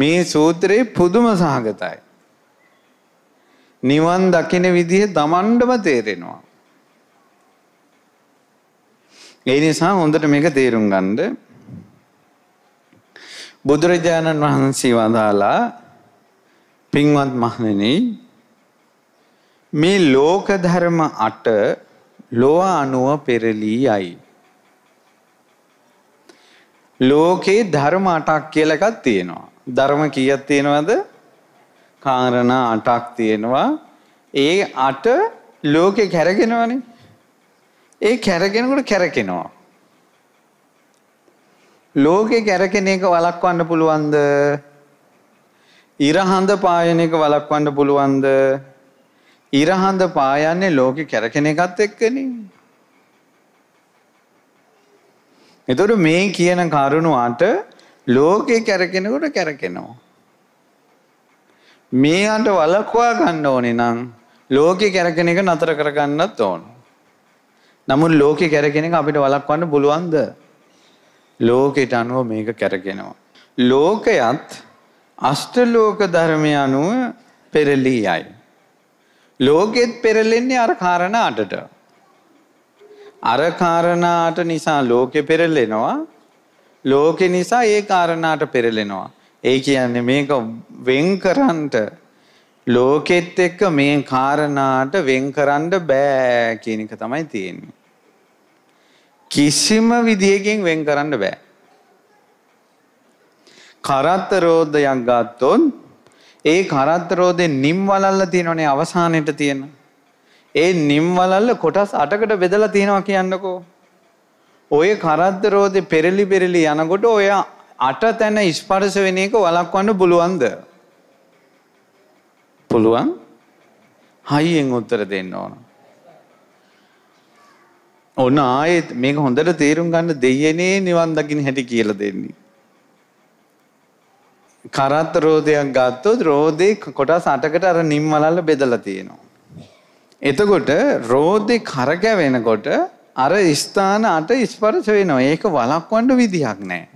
Speaker 1: මේ සූත්‍රයේ පුදුම සහගතයි. නිවන් දකින විදිහ තමන්ටම තේරෙනවා. ඒ නිසා හොඳට මේක තේරුම් ගන්න. බුදුරජාණන් වහන්සේ වදාලා පින්වත් මහණෙනි මේ ලෝක ධර්ම අට ලෝව අනුව පෙරලී යයි. ලෝකේ ධර්ම අටක් කියලා එකක් තියෙනවා. ධර්ම කීයක් තියෙනවද? කාරණා 8ක් තියෙනවා. ඒ 8 ලෝකේ කැරගෙනවනේ. ඒ කැරගෙනකොට කැරකෙනවා. ලෝකේ කැරකෙන එක වළක්වන්න පුළුවන්ද? ඉරහඳ පායන එක වළක්වන්න පුළුවන්ද? ඉරහඳ පායන්නේ ලෝකේ කැරකෙන එකත් එක්කනේ. එතකොට මේ කියන කරුණ අට ලෝකේ කැරකෙනකොට කැරකෙනවා. මේ අන්ට වලක්වා ගන්න ඕනේ නම් ලෝකේ කැරකෙන එක නතර කරගන්නත් ඕන. නමුත් ලෝකේ කැරකෙන එක අපිට වලක්වන්න පුළුවන්ද? ලෝකයට අනුව මේක කැරකෙනවා. ලෝකයත් අෂ්ටලෝක ධර්මය අනුව පෙරලී යයි. ලෝකෙත් පෙරලෙන්නේ අර කාරණාටට. අර කාරණාට නිසා ලෝකෙ පෙරලෙනවා. ලෝකෙ නිසා ඒ කාරණාට පෙරලෙනවා. ඒ කියන්නේ මේක වෙන් කරන්නට ලෝකෙත් එක්ක මේ කාරණාට වෙන් කරන්න බෑ කියන එක තමයි තියෙන්නේ. කිසිම විදියකින් වෙන් කරන්න බෑ. කරත්ත රෝධයක් ගත්තොත් ඒ කරත්ත රෝධේ නිම් වලල්ල තියෙනවනේ අවසානෙට තියෙන. ඒ නිම් වලල්ල කොටස් 8කට බෙදලා තියෙනවා කියන්නකෝ. ඔය කරද්දරෝදේ පෙරලි පෙරලි යනකොට ඔය අට තැන ස්පර්ශ වෙන එක වළක්වන්න පුළුවන්ද? පුළුවන්. හයියෙන් උත්තර දෙන්න ඕන. ඔන්න ආයෙත් මේක හොඳට තේරුම් ගන්න දෙයනේ නිවන් දකින්න හැටි කියලා දෙන්නේ. කරත් රෝදයක් ගත්තොත් රෝදේ කොටස් 8කට අර නිම් වලල්ල බෙදලා තියෙනවා. එතකොට රෝදේ කරකැවෙනකොට අර ස්ථාන අට ස්පර්ශ වෙනවා. ඒක වළක්වන්න විදිහක් නැහැ.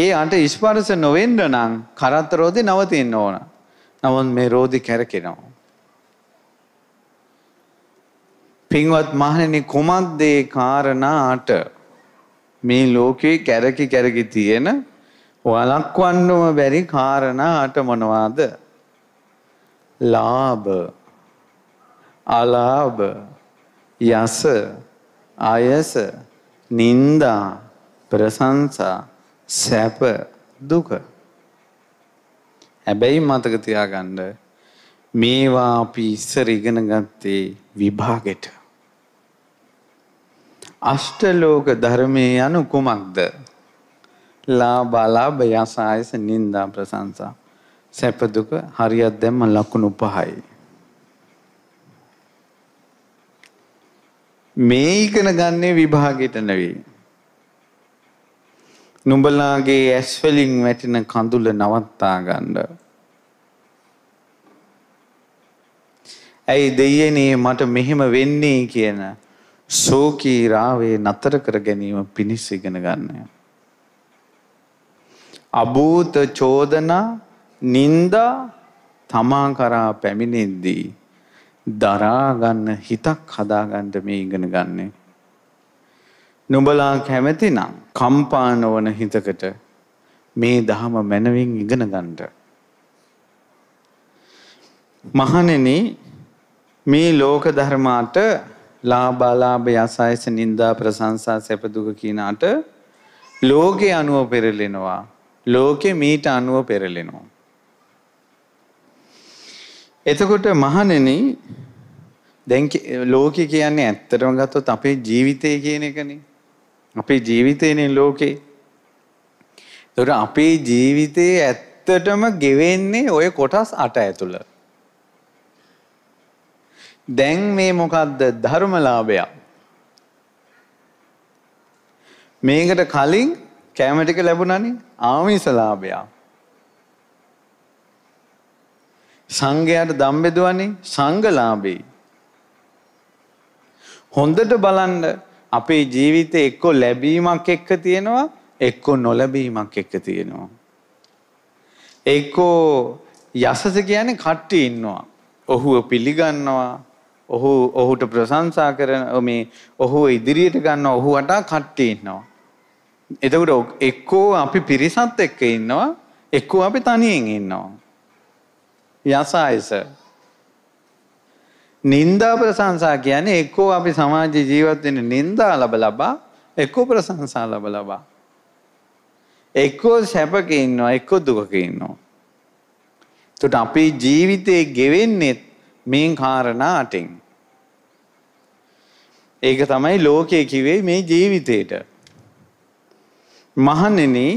Speaker 1: ඒ අට ස්පර්ශ නොවෙන්න නම් කරත් රෝදේ නවතින්න ඕන. නමුත් මේ රෝදේ කැරකෙනවා. පින්වත් මහණෙනි කුමක්ද ඒ කාරණා අට මේ ලෝකේ කැරකි කැරකි තියෙන වළක්වන්නම බැරි කාරණා අට මොනවාද? ලාභ අලාභ යස ආයස නින්දා ප්‍රශංසා සැප දුක හැබැයි මතක තියාගන්න මේවා අපි ඉස්සර ඉගෙන ගත්තේ විභාගෙට අෂ්ටලෝක ධර්මයේ anu කුමක්ද ලාභ ලාභ යස ආයස නින්දා ප්‍රශංසා සැප දුක හරියක් දැම්ම ලකුණු පහයි මේ ඉගෙන ගන්නේ විභාගයට නෙවෙයි. නුඹලාගේ ඇස් වලින් වැටෙන කඳුල නවත්තා ගන්න. ඇයි දෙයනේ මට මෙහෙම වෙන්නේ කියන ශෝකී රාවේ නතර කර ගැනීම පිණිස ඉගෙන ගන්නවා. අභූත චෝදනා නින්දා තමා කරා පැමිණෙද්දී දරා ගන්න හිතක් හදා ගන්න මේ ඉගෙන ගන්නෙ. නුඹලා කැමැතිනම් කම්පා නොවන හිතකට මේ දහම මනවින් ඉගෙන ගන්නට. මහණෙනි මේ ලෝක ධර්මාට ලාභාලාභ යසයස නින්දා ප්‍රශංසා සැප දුක කිනාට ලෝකේ අනුව පෙරලෙනවා. ලෝකේ මීට අනුව පෙරලෙනවා. එතකොට මහණෙනි දැන් ලෝකේ කියන්නේ ඇත්තටම ගත්තොත් අපේ ජීවිතය කියන එකනේ. අපේ ජීවිතේනේ ලෝකේ. එතකොට අපේ ජීවිතේ ඇත්තටම ගෙවෙන්නේ ওই කොටස් 8 ඇතුළ. දැන් මේ මොකද්ද ධර්මලාභය? මේකට කලින් කැම ටික ලැබුණානේ ආමිෂ ලාභයක්. සංඝයාට දම් බෙදුවනේ සංඝලාභේ. හොඳට බලන්න අපේ ජීවිතේ එක්ක ලැබීමක් එක්ක තියෙනවා එක්ක නොලැබීමක් එක්ක තියෙනවා. එක්ක යසස කියන්නේ කට්ටි ඉන්නවා. ඔහුව පිළිගන්නවා. ඔහු ඔහුට ප්‍රශංසා කරන මේ ඔහුව ඉදිරියට ගන්න ඔහු වටා කට්ටි ඉන්නවා. එතකොට එක්කෝ අපි පිරිසත් එක්ක ඉන්නවා එක්කෝ අපි තනියෙන් ඉන්නවා. යසායස. නින්දා ප්‍රශංසා කියන්නේ එක්කෝ අපි සමාජ ජීවත් වෙන නින්දා ලැබ ලබා එක්කෝ ප්‍රශංසා ලැබ ලබා. එක්කෝ සැපක ඉන්නවා එක්කෝ දුකක ඉන්නවා. එතකොට අපේ ජීවිතේ ගෙවෙන්නේ මේ කාරණා අටින්. ඒක තමයි ලෝකයේ කිව්වේ මේ ජීවිතේට. මහණෙනි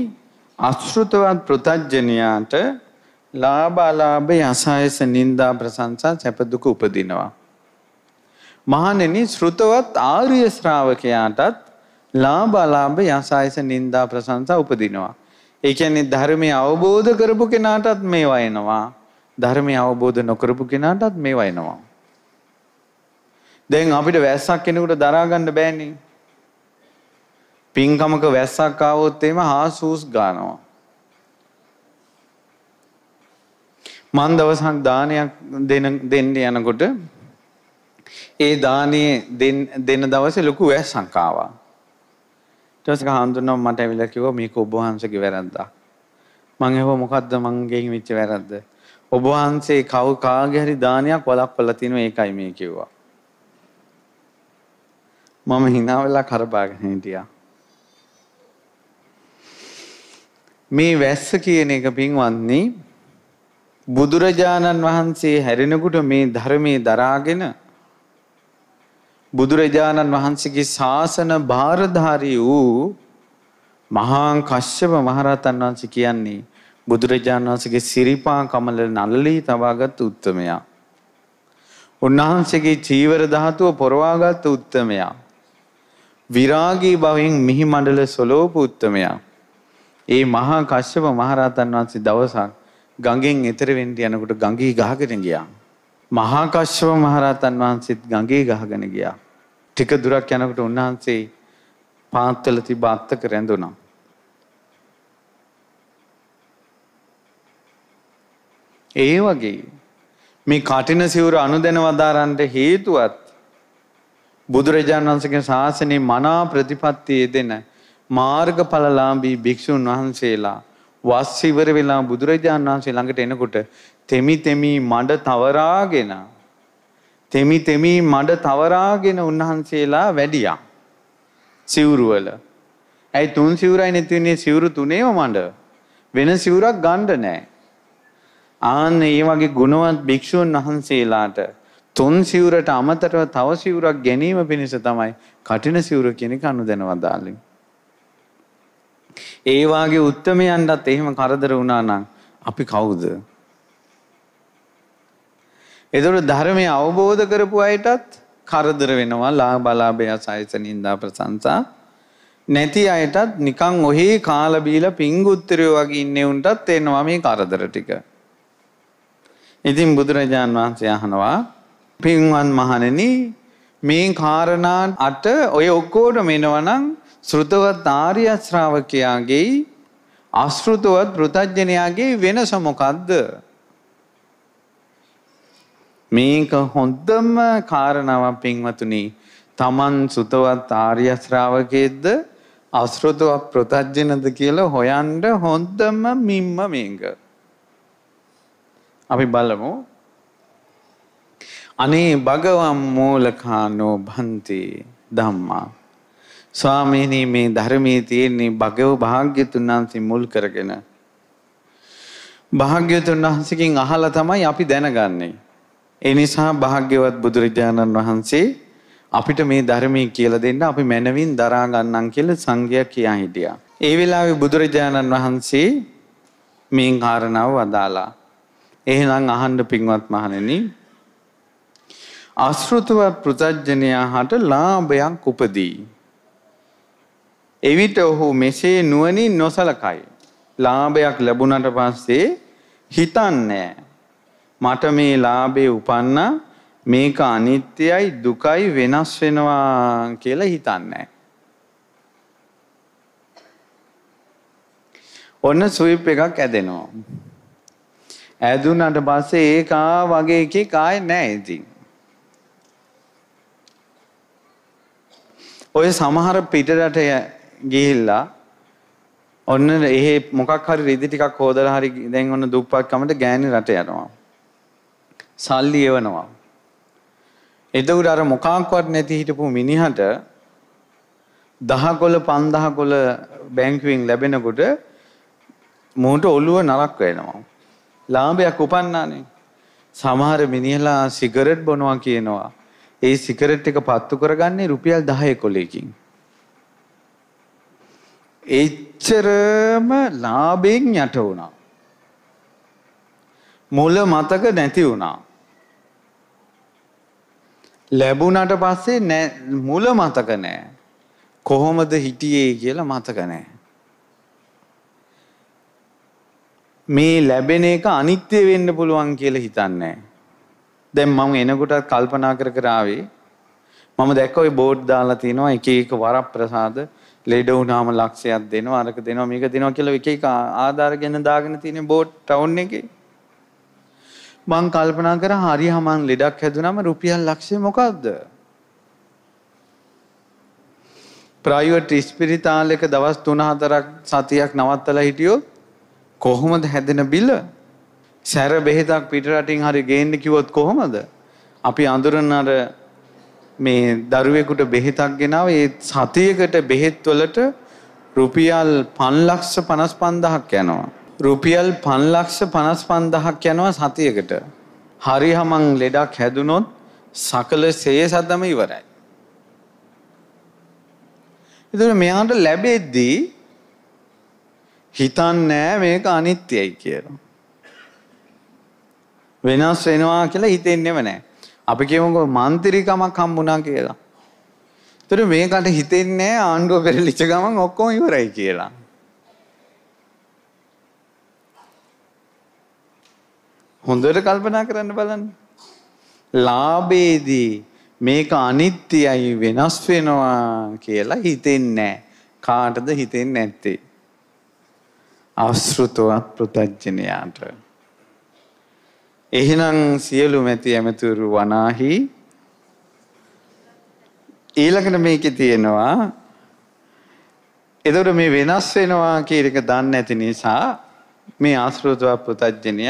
Speaker 1: අශෘතවත් පෘතජ්ජනයාට ලාභ අලාභය අසහයස නිന്ദා ප්‍රශංසා සැප දුක උපදිනවා. මහණෙනි ශ්‍රුතවත් ආර්ය ශ්‍රාවකයාටත් ලාභ අලාභය අසහයස නිന്ദා ප්‍රශංසා උපදිනවා. ඒ කියන්නේ ධර්මය අවබෝධ කරපු කෙනාටත් මේවා එනවා. ධර්මය අවබෝධ නොකරපු කෙනාටත් මේවා එනවා. දැන් අපිට වැස්සක් කෙනෙකුට දරා ගන්න බෑනේ. පින්කමක වැස්සක් ආවොත් එimhe හාසූස් ගන්නවා. මන් දවසක් දානයක් දෙන්න යනකොට ඒ දානයේ දෙන දවසේ ලොකු වැස්සක් ආවා. ඊට පස්සේ හාමුදුරනම මට ඇවිල්ලා කිව්වා මේක ඔබ වහන්සේගේ වැරද්දා. මං ඇහුවා මොකද්ද මංගෙන් වෙච්ච වැරද්ද? ඔබ වහන්සේ කව කාගේ හරි දානයක් වළක්වලා තිනු ඒකයි මේ කිව්වා. මම hina වෙලා කරබාගෙන හිටියා. මේ වැස්ස කියන එක පින්වත්නි බුදුරජාණන් වහන්සේ හැරෙනකොට මේ ධර්මයේ දරාගෙන බුදුරජාණන් වහන්සේගේ ශාසන භාරධාරී වූ මහා කශ්‍යප මහරහතන් වහන්සේ කියන්නේ බුදුරජාණන් වහන්සේගේ සිරිපා කමල නළලී තබාගත් උත්තමයා. උන්වහන්සේගේ චීවර ධාතුව පොරවාගත් උත්තමයා. විරාගී භවෙන් මිහි මණ්ඩල සොලෝපු උත්තමයා. ඒ මහා කශ්‍යප මහරහතන් වහන්සේ දවසක් ගඟෙන් එතර වෙන්න යනකොට ගඟී ගහගෙන ගියා. මහා කශ්‍යප මහරහතන් වහන්සේත් ගඟේ ගහගෙන ගියා. ටික දුරක් යනකොට උන්වහන්සේ පාත්වල තිබ අත්තක රැඳුණා. ඒ වගේ මේ කටින සිවුර අනුදැන වදාරන්ට හේතුවත් බුදුරජාණන් වහන්සේගේ ශාසනයේ මනා ප්‍රතිපත්තියේ දෙන මාර්ගඵලලාභී භික්ෂුන් වහන්සේලා වස් ඉවර වෙලා බුදුරජාණන් වහන්සේ ළඟට එනකොට තෙමි තෙමි මඩ තවරාගෙන තෙමි තෙමි මඩ තවරාගෙන උන්වහන්සේලා වැඩියා. සිවුරුවල. ඇයි තුන් සිවුරයි නැති වෙන්නේ සිවුරු තුනේම මඩ. වෙන සිවුරක් ගන්න නැහැ. ආන්න ඒ වගේ ගුණවත් භික්ෂුන් වහන්සේලාට තුන් සිවුරට අමතරව තව සිවුරක් ගැනීම පිණිස තමයි කටින සිවුර කියන කණු දැනවදාලේ. ඒ වාගේ උත්මයන්ටත් එහෙම කරදර වුණා නම් අපි කවුද? ඒතර ධර්මය අවබෝධ කරපු අයටත් කරදර වෙනවා ලාභ ලාභය සායස නින්දා ප්‍රශංසා නැති අයටත් නිකන් ඔහි කාලා බීලා පිංගුත්තරයෝ වගේ ඉන්නේ උන්ටත් එනවා මේ කරදර ටික. ඉතින් බුදුරජාන් වහන්සේ අහනවා පින්වන් මහණෙනි මේ කාරණා අට ඔය ඔක්කොටම එනවනම් ශ්‍රෘතවත් ආර්ය ශ්‍රාවකයාගේ අශෘතවත් පෘථජ්ජනයාගේ වෙනස මොකද්ද? මේක හොඳම කාරණාවක් පින්වතුනි. Taman සුතවත් ආර්ය ශ්‍රාවකයේද අශෘතවත් පෘථජ්ජනද කියලා හොයන්න හොඳම මිම්ම මේක. අපි බලමු. අනේ භගවම් මූලකානෝ භන්ති ධම්මා ස්වාමීනී මේ ධර්මයේ තියෙන්නේ භගව භාග්‍යතුන් වහන්සේ මුල් කරගෙන. භාග්‍යතුන් වහන්සේකින් අහලා තමයි අපි දැනගන්නේ. ඒ නිසා භාග්‍යවත් බුදුරජාණන් වහන්සේ අපිට මේ ධර්මයේ කියලා දෙන්න අපි මනවින් දරා ගන්නම් කියලා සංඝයා කියා හිටියා. ඒ වෙලාවේ බුදුරජාණන් වහන්සේ මේ කාරණාව වදාලා. එහෙනම් අහන්න පින්වත් මහණෙනි අශෘතවත් ප්‍රත්‍යඥයා හට ලාභයක් උපදී. එවිට ඔහු මෙසේ නුවණින් නොසලකයි. ලාභයක් ලැබුණට පස්සේ හිතන්නේ මට මේ ලාභේ උපන්න මේක අනිත්‍යයි දුකයි වෙනස් වෙනවා කියලා හිතන්නේ. ඔන්න ස්විප් එකක් ඇදෙනවා. ඇදුනට පස්සේ ඒක වගේ එකක් ආයේ නැහැ ඉතින්. ඔය සමහර පිටරට ගිහිල්ලා ඔන්න ඒ මොකක් හරි රෙදි ටිකක් හොදලා හරි දැන් ඔන්න දුප්පත්කමට ගෑණි රට යනවා. සල්ලි එවනවා. එතකොට අර මොකක්වත් නැති හිටපු මිනිහට දහකොළ 5000කොළ බැංකුවෙන් ලැබෙනකොට මූට ඔළුව නරක් වෙනවා. ලාභයක් උපන්නානේ. සමහර මිනිහලා සිගරට් බොනවා කියනවා. ඒ සිගරට් එක පත්තු කරගන්නේ රුපියල් 10 කොලයකින්. එච්චරම ලාභයෙන් යට වුණා. මුල මතක නැති වුණා. ලැබුණට පස්සේ මුල මතක නෑ. කොහොමද හිටියේ කියලා මතක නෑ. මේ ලැබෙන එක අනිත්‍ය වෙන්න පුළුවන් කියලා හිතන්නේ දැන් මම එනකොටත් කල්පනා කර කර ආවේ මම දැක්ක ওই බෝඩ් දාලා තිනවා එක එක වරප්‍රසාද ලෙඩ වුණාම ලක්ෂයක් දෙනවා අරක දෙනවා මේක දෙනවා කියලා එක එක ආධාර ගැන දාගෙන තියෙන බෝඩ් ටවුන් එකේ මං කල්පනා කරා හරි හමන් ලෙඩක් හැදුනම රුපියල් ලක්ෂය මොකද්ද? ප්‍රයිවට් ස්පිරිතාලයක දවස් 3-4ක් සතියක් නවත්තලා හිටියොත් කොහොමද හැදෙන බිල? සැර බෙහෙතක් පිටරටින් හරි ගේන්න කිව්වොත් කොහොමද? අපි අඳුරන අර මේ දරුවෙකුට බෙහෙතක් ගෙනාව ඒ සතියකට බෙහෙත්වලට රුපියල් පන්ලක්ෂ පනස් පන්දහක් යනවා. රුපියල් පන්ලක්ෂ පනස් පන්දහක් යනවා සතියකට. හරි හමං ලෙඩක් හැදුනොත් සකල සේ සදම ඉවරයි. එතුට මෙයාට ලැබෙද්දී හිතන් නෑ මේක අනිත්‍යයි කියලා. වෙනස් වෙනවා කියලා හිතෙන්නෙම නෑ. අපි කියමුකෝ මන්ත්‍රීකමක් හම්බුණා කියලා. ඒතර මේකට හිතෙන්නේ ආණ්ඩුව පෙරලිච්ච ගමන් ඔක්කොම ඉවරයි කියලා. හොඳට කල්පනා කරන්න බලන්න. ලාභයේදී මේක අනිත්‍යයි වෙනස් වෙනවා කියලා හිතෙන්නේ කාටද හිතෙන්නේ නැත්තේ. ආශෘතවත් පෘතජ්ජනයාට. එහෙනම් සියලු මැති ඇමතුරු වනාහි ඊළඟට මේකේ තියෙනවා එතකොට මේ වෙනස් වෙනවා කියන එක දන්නේ නැති නිසා මේ ආශ්‍රිතව පුතඥය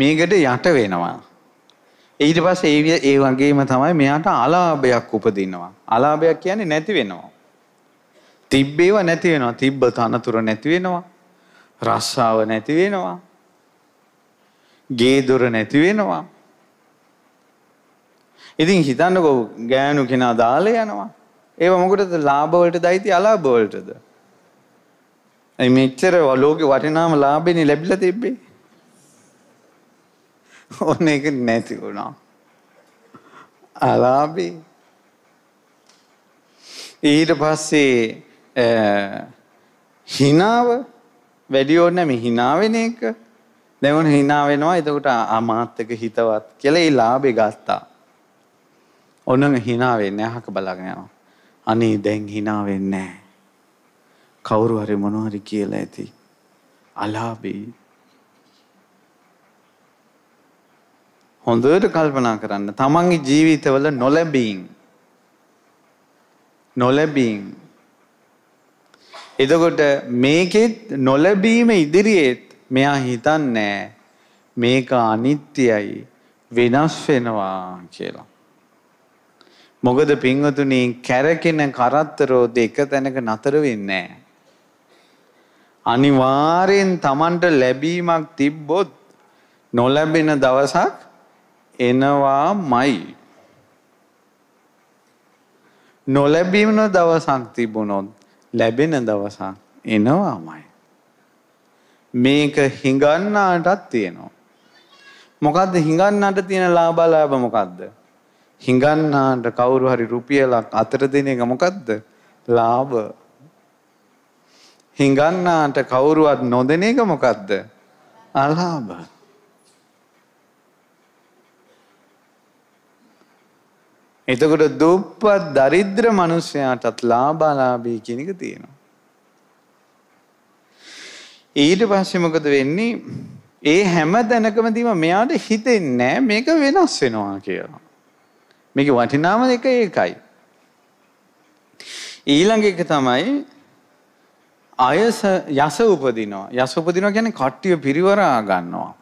Speaker 1: මේකට යට වෙනවා ඊට පස්සේ ඒ ඒ වගේම තමයි මෙයාට අලාභයක් උපදිනවා අලාභයක් කියන්නේ නැති වෙනවා තිබ්බේව නැති වෙනවා තිබ්බ තනතුර නැති වෙනවා රස්සාව නැති වෙනවා. ගේ දොර නැති වෙනවා. ඉතින් හිතන්නකෝ ගෑනු කෙනා දාලා යනවා. ඒව මොකටද ලාභ වලට දයිති අලාභ වලටද? ඒ මෙච්චර ලෝකේ වටිනාම ලාභෙනේ ලැබිලා තිබ්බේ. ඕන එක නැති වුණා. අලාභේ. ඊට පස්සේ හිනාව වැඩි ඕනේ මේ hina වෙන එක. දැන් උන් hina වෙනවා. එතකොට ආමාත් එක හිතවත් කියලා ඒ ලාභේ ගත්තා. ඔන්න hina වෙන්නේ අහක බලාගෙන යනවා. අනේ දැන් hina වෙන්නේ නැහැ. කවුරු හරි මොනවා හරි කියලා ඇති. අලාභේ හොඳට කල්පනා කරන්න තමන්ගේ ජීවිතවල නොලැබීම් නොලැබීම් එදකොට මේකෙත් නොලැබීම ඉදිරියේත් මෙයා හිතන්නේ මේක අනිත්‍යයි වෙනස් වෙනවා කියලා. මොකද පින්වතුනි කැරකෙන කරත්තරෝද එක තැනක නතර වෙන්නේ නැහැ. අනිවාර්යෙන් Tamanට ලැබීමක් තිබ්බොත් නොලැබෙන දවසක් එනවාමයි. නොලැබීම දවසක් තිබුණොත් ලැබෙන දවසක් එනවාමයි. මේක හිඟන්නාටත් තියෙනවා. මොකද්ද හිඟන්නාට තියෙන ලාභලාභ මොකද්ද? හිඟන්නාට කවුරු හරි රුපියලක් අතර දෙන එක මොකද්ද? ලාභ. හිඟන්නාට කවුරුවත් නොදෙන එක මොකද්ද? අලාභ. එතකොට දුප්පත් දරිද්‍ර මිනිසයාටත් ලාභාලාභී කියන එක තියෙනවා. ඊට පස්සේ මොකද වෙන්නේ? ඒ හැම දැනකමදීම මෙයාට හිතෙන්නේ මේක වෙනස් වෙනවා කියලා. මේක වටිනාම එක ඒකයි. ඊළඟ එක තමයි අයස යස උපදිනවා. යස උපදිනවා කියන්නේ කට්ටිය පිරිවරා ගන්නවා.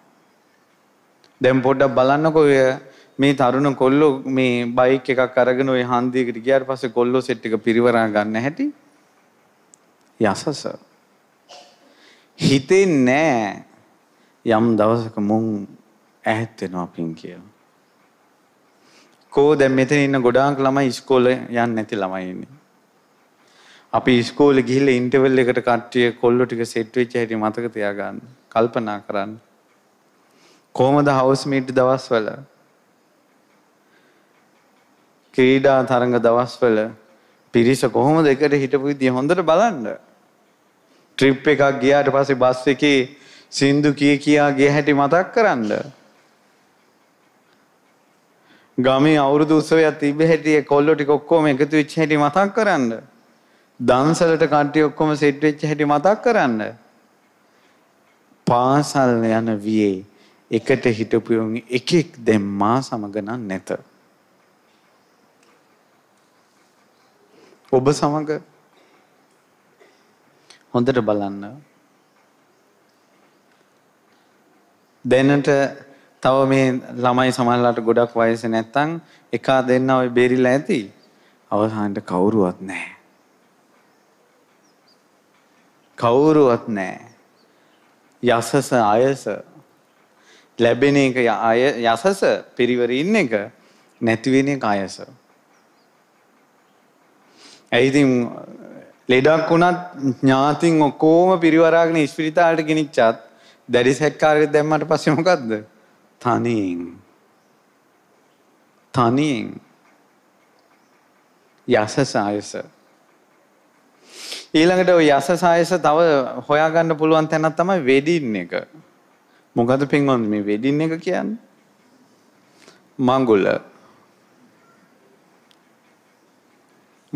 Speaker 1: දැන් පොඩ්ඩක් බලන්නකෝ ඔය මේ තරුණ කොල්ලෝ මේ බයික් එකක් අරගෙන ওই හන්දියකට ගියාට පස්සේ කොල්ලෝ සෙට් එක පිරිවරා ගන්න හැටි යසස හිතෙන්නේ නෑ යම් දවසක මුන් ඈත් වෙනවා පින් කියලා කෝ දැන් මෙතන ඉන්න ගොඩාක් ළමයි ඉස්කෝලේ යන්නේ නැති ළමයි ඉන්නේ. අපි ඉස්කෝලේ ගිහිල්ලා ඉන්ටර්වල් එකට කට්ටිය කොල්ලෝ ටික සෙට් වෙච්ච හැටි මතක තියාගන්න. කල්පනා කරන්න. කොහමද හවුස් මීට් දවස්වල ක්‍රීඩා තරඟ දවස්වල පිරිස කොහොමද එකට හිටපු විදිය හොඳට බලන්න. ට්‍රිප් එකක් ගියාට පස්සේ බස් එකේ සින්දු කිය කියා ගිය හැටි මතක් කරන්න. ගමේ අවුරුදු උත්සවයක් තිබ්බ හැටි කොල්ලෝ ටික ඔක්කොම එකතු වෙච්ච හැටි මතක් කරන්න. දන්සලට කට්ටිය ඔක්කොම සෙට් වෙච්ච හැටි මතක් කරන්න. පාසල් යන වියේ එකට හිටපු එක එක් දැන් මා සමග නැත. ඔබ සමග හොඳට බලන්න. දැනට තව මේ ළමයි සමහරලාට ගොඩක් වයස නැත්තම් එකා දෙන්න ওই බේරිලා ඇති. අවසානට කවුරුවත් නැහැ. කවුරුවත් නැහැ. යසස අයස ලැබෙන එක යසස පිරිවර ඉන්න එක නැති වෙන එක අයස. ඇයිතින් ලෙඩක් වුණත් ඥාතින් ඔක්කෝම පිරිවරාගෙන ඉස්පිරිතාලට ගෙනිච්චත් දැඩි සැක්කාරය දැම්මට පස්සමකක්ද තනයෙන් තනයෙන් යස සායස ඊළඟට යස සායස තව හොයාගන්න පුළුවන් තැනත් තමයි වෙඩින් එක මොකද පින්වන් මේ වෙඩින් එක කියන්න මංගුල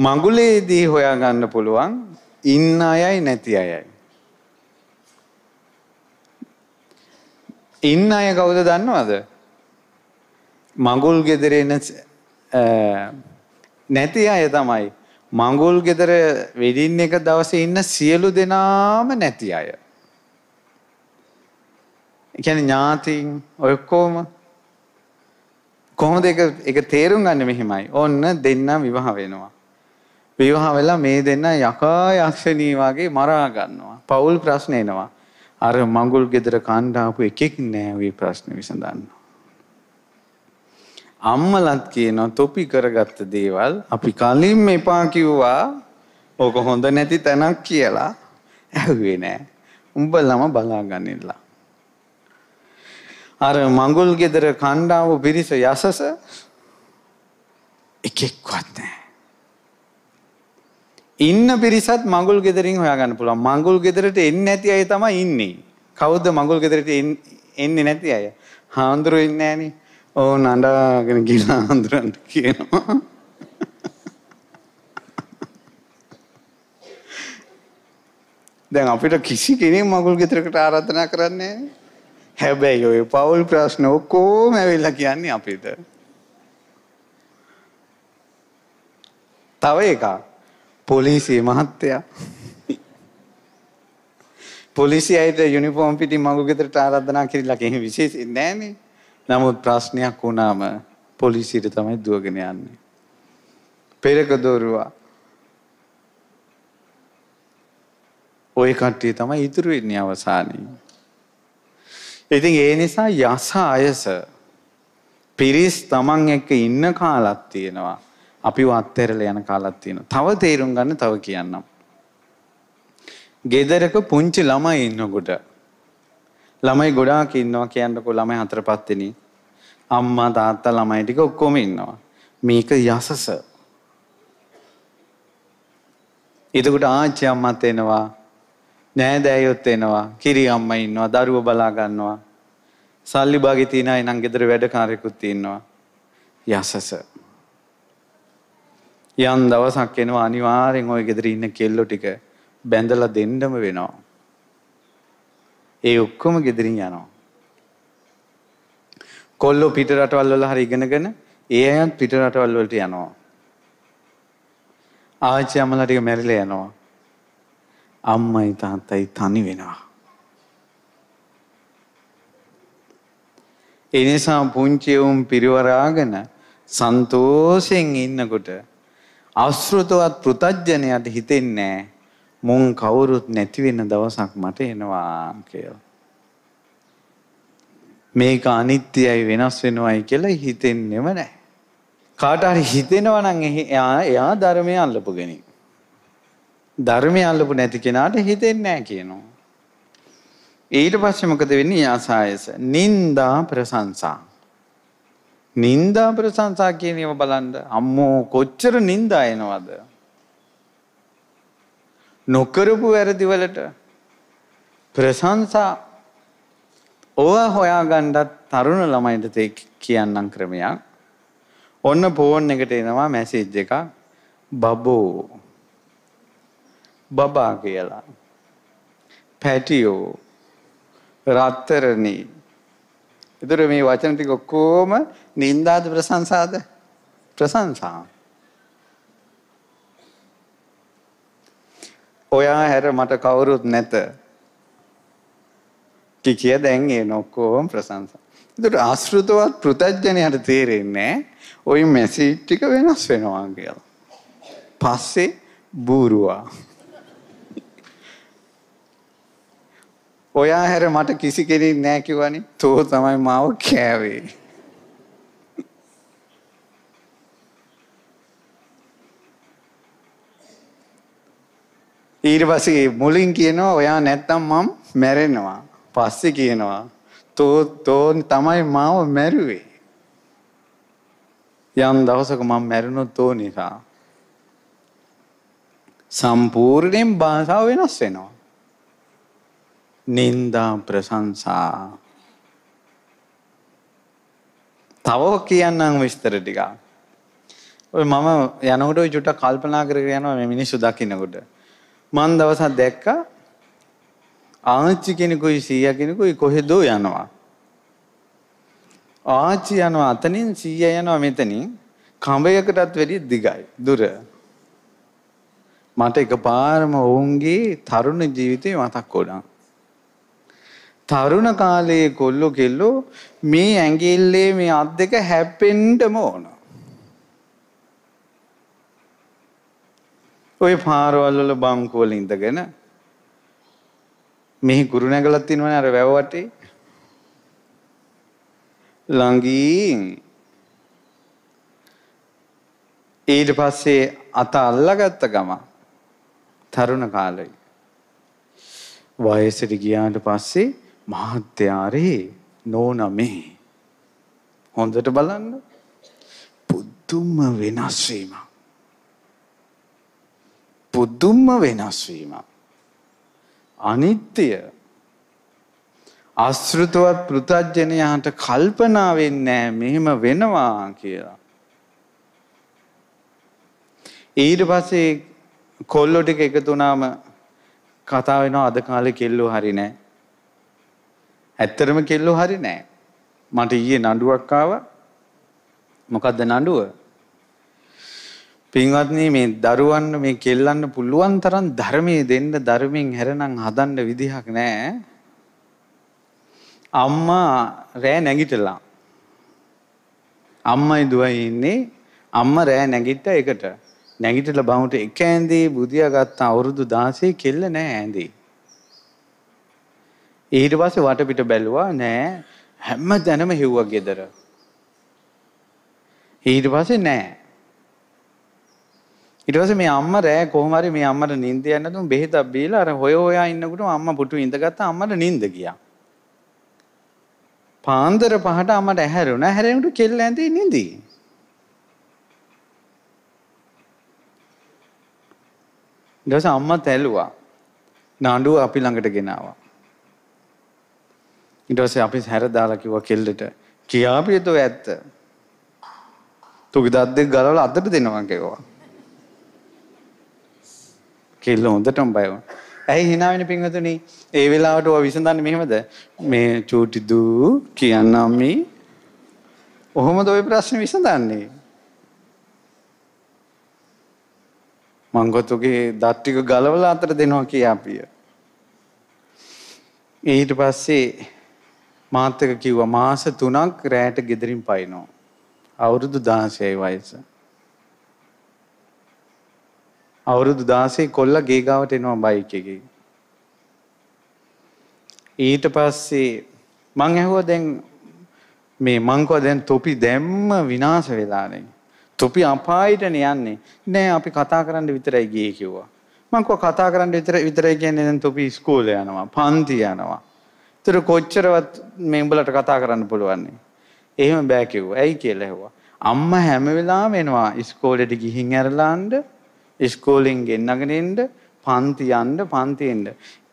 Speaker 1: මඟුලේදී හොයාගන්න පුළුවන් ඉන්න අයයි නැති අයයි. ඉන්න අය කවුද දන්නවද? මඟුල් ගෙදරේ නැති අය තමයි. මඟුල් ගෙදර වෙඩින් එක දවසේ ඉන්න සියලු දෙනාම නැති අය. ඒ කියන්නේ ඥාතින් ඔය කොහොම කොහොමද ඒක ඒක තේරුම් ගන්න මෙහෙමයි. ඔන්න දෙන්නා විවාහ වෙනවා. විවාහ වෙලා මේ දෙන්න යකා යක්ෂණී වගේ මරා ගන්නවා. පවුල් ප්‍රශ්න එනවා. අර මඟුල් ගෙදර කණ්ඩ ආපු එකෙක් නෑ ওই ප්‍රශ්නේ විසඳන්න. අම්මලත් කියනවා තොපි කරගත්ත දේවල් අපි කලින් එපා කිව්වා. ඕක හොඳ නැති තැනක් කියලා. ඇහුවේ නෑ. උඹලම බලාගන්නilla. අර මඟුල් ගෙදර කණ්ඩාව පිරිස යසස එකෙක්වත් නෑ. ඉන්න පිරිසත් මඟුල් ගෙදරින් හොයාගන්න පුළුවන්. මඟුල් ගෙදරට එන්නේ නැති අය තමයි ඉන්නේ. කවුද මඟුල් ගෙදරට එන්නේ නැති අය? හාමුදුරුවෝ ඉන්නේ නැහනේ. ඕන් අඬාගෙන ගිහලා හාමුදුරන්ට කියනවා. දැන් අපිට කිසි කෙනෙක් මගුල් ගෙදරකට ආරාධනා කරන්නේ හැබැයි ඔය පවුල් ප්‍රශ්න ඔක්කොම ඇවිල්ලා කියන්නේ අපිට. තව එකක් පොලිසිය මහත්තයා. පොලිසිය අයිත යුනිෆෝම් පිටි මගු ගෙදරට ආරාධනා කිරිලා කෙනෙක් විශේෂයෙන් නැහනේ. නමුත් ප්‍රශ්නයක් වුණාම පොලිසියට තමයි දුවගෙන යන්නේ. පෙරක දොරුවා. ওই කට්ටිය තමයි ඉතුරු වෙන්නේ අවසානයේ. ඉතින් ඒ නිසා යස ආයස පිරිස් තමන් එක්ක ඉන්න කාලක් තියෙනවා. අපිව අත්හැරලා යන කාලක් තියෙනවා. තව තේරුම් ගන්න තව කියන්නම්. ගෙදරක පුංචි ළමයි ඉන්නකොට ළමයි ගොඩාක් ඉන්නවා කියන්නකෝ ළමයි හතර පහ දෙනෙක්. අම්මා තාත්තා ළමයි ටික ඔක්කොම ඉන්නවා. මේක යසස. එතකොට ආච්චි අම්මත් එනවා. නෑදෑයොත් එනවා. කිරි අම්මා ඉන්නවා. දරුවෝ බලා ගන්නවා. සල්ලි භාගේ තියන අය නම් ගෙදර වැඩ කාර්යකුත් ඉන්නවා. යසස. යන් දවසක් එනවා අනිවාරෙන් ඔය ගෙදර ඉන්න කෙල්ලො ටික බැඳල දෙන්නම වෙනවා. ඒ ඔක්කොම ගෙදරින් යනවා. කොල්ලෝ පිට රටවල් වල හරි ඉගෙනගෙන ඒ අයත් පිට රටවල් වලට යනවා. ආච්චි අම්මලා ටික මැරිලා යනවා. අම්මයි තාත්තයි තනි වෙනවා. ඒ නිසා පුංචි වුම් පිරිවරාගෙන සන්තෝෂයෙන් ඉන්නකොට අශෘතවත් පෘතජ්ජනයට හිතෙන්නේ මුන් කවුරුත් නැති වෙන දවසක් මට එනවා කියලා. මේක අනිත්‍යයි වෙනස් වෙනවයි කියලා හිතෙන්නේම නැහැ. කාට හරි හිතෙනවා නම් එයා එයා ධර්මය අල්ලපු කෙනෙක්. ධර්මය අල්ලපු නැති කෙනාට හිතෙන්නේ නැහැ කියනවා. ඊට පස්සේ මොකද වෙන්නේ? ආසායස, නින්දා, ප්‍රශංසා. නින්දා ප්‍රශංසා කියන ඒවා බලන්න අම්මෝ කොච්චර නින්දා එනවද නොකරපු වැරදි වලට ප්‍රශංසා ඕවා හොයාගන්නත් තරුණ ළමයින්ට කියන්නම් ක්‍රමයක් ඔන්න ෆෝන් එකට එනවා මැසේජ් එකක් බබෝ බබා කියලා පැටියෝ රත්තරණී එතකොට මේ වචන ටික ඔක්කොම නින්දාද ප්‍රශංසාද ප්‍රශංසා. ඔයා හැර මට කවුරුත් නැත. කිකිය දැන් ඒ නොක්කෝම ප්‍රශංසා. එතකොට ආශෘතවත් පෘතජ්ජනයට තේරෙන්නේ ওই මෙසේජ් ටික වෙනස් වෙනවා කියලා. පස්සේ බූරුවා. ඔයා හැර මට කිසි කෙනෙක් නැහැ කිව්වනේ. තෝ තමයි මාව කෑවේ. ඊට පස්සේ මුලින් කියනවා ඔයා නැත්තම් මම මැරෙනවා. පස්සේ කියනවා තෝ තෝන් තමයි මාව මැරුවේ. යම් දවසක මම මැරුණොත් තෝ නිසා. සම්පූර්ණයෙන් භාෂාව වෙනස් වෙනවා. නින්දා ප්‍රශංසා තව කියන්නම් විස්තර ටිකක්. ඔය මම යනකොට ඔය චුට්ටක් කල්පනා කරගෙන යනවා මේ මිනිස්සු දකින්නකොට. මන් දවසක් දැක්කා ආච්චි කෙනෙකුයි සීයා කෙනෙකුයි කොහෙදෝ යනවා. ආච්චි යනවා අතනින් සීයා යනවා මෙතනින් කඹයකටත් වැඩිය දිගයි දුර. මට එකපාරම ඔවුන්ගේ තරුණ ජීවිතේ මතක් වුණා. තරුණ කාලයේ කොල්ලෝ කෙල්ලෝ මේ ඇඟිල්ලේ මේ අත් දෙක හැපෙන්නම ඕන. ওই පාරවල් වල බංකු වල ඉඳගෙන මෙහි ගුරු නැගලක් තියෙනවනේ අර වැව වටේ ළඟින් ඊට පස්සේ අත අල්ලගත්ත ගම තරුණ කාලේ වයසට ගියාට පස්සේ මහත්යාරේ නෝනා මේ හොඳට බලන්න පුදුම වෙනස් වීමක් පුදුම වෙනස් වීමක්. අනිත්‍ය අශෘතවත් පෘථජ්ජනයාට කල්පනා වෙන්නේ නැහැ මෙහෙම වෙනවා කියලා. ඊට පස්සේ කොල්ලෝ ටික එකතු වුණාම කතා වෙනවා අද කාලේ කෙල්ලෝ හරි නැහැ. ඇත්තටම කෙල්ලෝ හරි නැහැ. මට ඊයේ නඩුවක් ආවා. මොකද්ද නඩුව? පින්වත්නි මේ දරුවන්න මේ කෙල්ලන්න පුළුවන් තරම් ධර්මයේ දෙන්න ධර්මයෙන් හැරනම් හදන්න විදිහක් නැහැ. අම්මා රෑ නැගිටලා. අම්මයි දුවයි ඉන්නේ. අම්මා රෑ නැගිට එකට. නැගිටලා බහුට එක ඇඳේ බුදියා ගත්ත අවුරුදු 16 කෙල්ල නැහැ ඇඳේ. ඊට පස්සේ වටපිට බැලුවා නෑ හැම තැනම හෙව්වා ගෙදර. ඊට පස්සේ නෑ ඉටවස මේ අම්ම රෑ කොහමරි මේ අම්මට නින්ද යන්නතුම් බෙහිත බීල අර හොය ඔයා ඉන්නකුට අම්ම පුටු ඉඳගත්ත අම්මට නින්ද ගියා. පාන්දර පහට අමට ඇහැරුණ හැරෙනට කෙල්ල ඇඳේ නිදී. දස අම්ම තැලුවා නඩුව අපි ළඟට ගෙනවා. ඉටස අපි හැරදාලකිව කෙල්ලට කියාපියතු ඇත්ත. තුගි දත් දෙෙක් ගලල අදට දෙනවන්කෙවා. කෙල්ල හොඳටම බය වුණා. ඇයි hina වෙන්නේ පින්වතුනි? ඒ වෙලාවට ඔය විසඳන්නේ මෙහෙමද? මේ චූටි දූ කියන්නම් මේ. ඔහොමද ওই ප්‍රශ්නේ විසඳන්නේ? මංගොතුගේ දත් ටික ගලවලා අතර දෙනවා කියාපිය. ඊට පස්සේ මාත් එක කිව්වා මාස 3ක් රැයට ගෙදරින් පයින්නවා. අවුරුදු 16යි වයස. අවුරුදු 16 කොල්ලා ගේ ගාවට එනවා බයික් එකේ. ඊට පස්සේ මං ඇහුවා දැන් මේ මං කිව්වා දැන් තොපි දැම්ම විනාශ වෙලානේ. තොපි අපායටනේ යන්නේ. නෑ අපි කතා කරන්න විතරයි ගියේ කිව්වා. මං කිව්වා කතා කරන්න විතර විතරයි කියන්නේ දැන් තොපි ඉස්කෝලේ යනවා, පන්ති යනවා. ඒතර කොච්චරවත් මේ උඹලට කතා කරන්න පුළුවන්නේ. එහෙම බෑ කිව්වා. ඇයි කියලා ඇහුවා. අම්මා හැම වෙලාවෙම එනවා ඉස්කෝලේට ගිහින් ඇරලාන්ඩ ඉස්කෝලෙන් ගෙන්නගෙන එන්න පන්ති යන්න පන්ති එන්න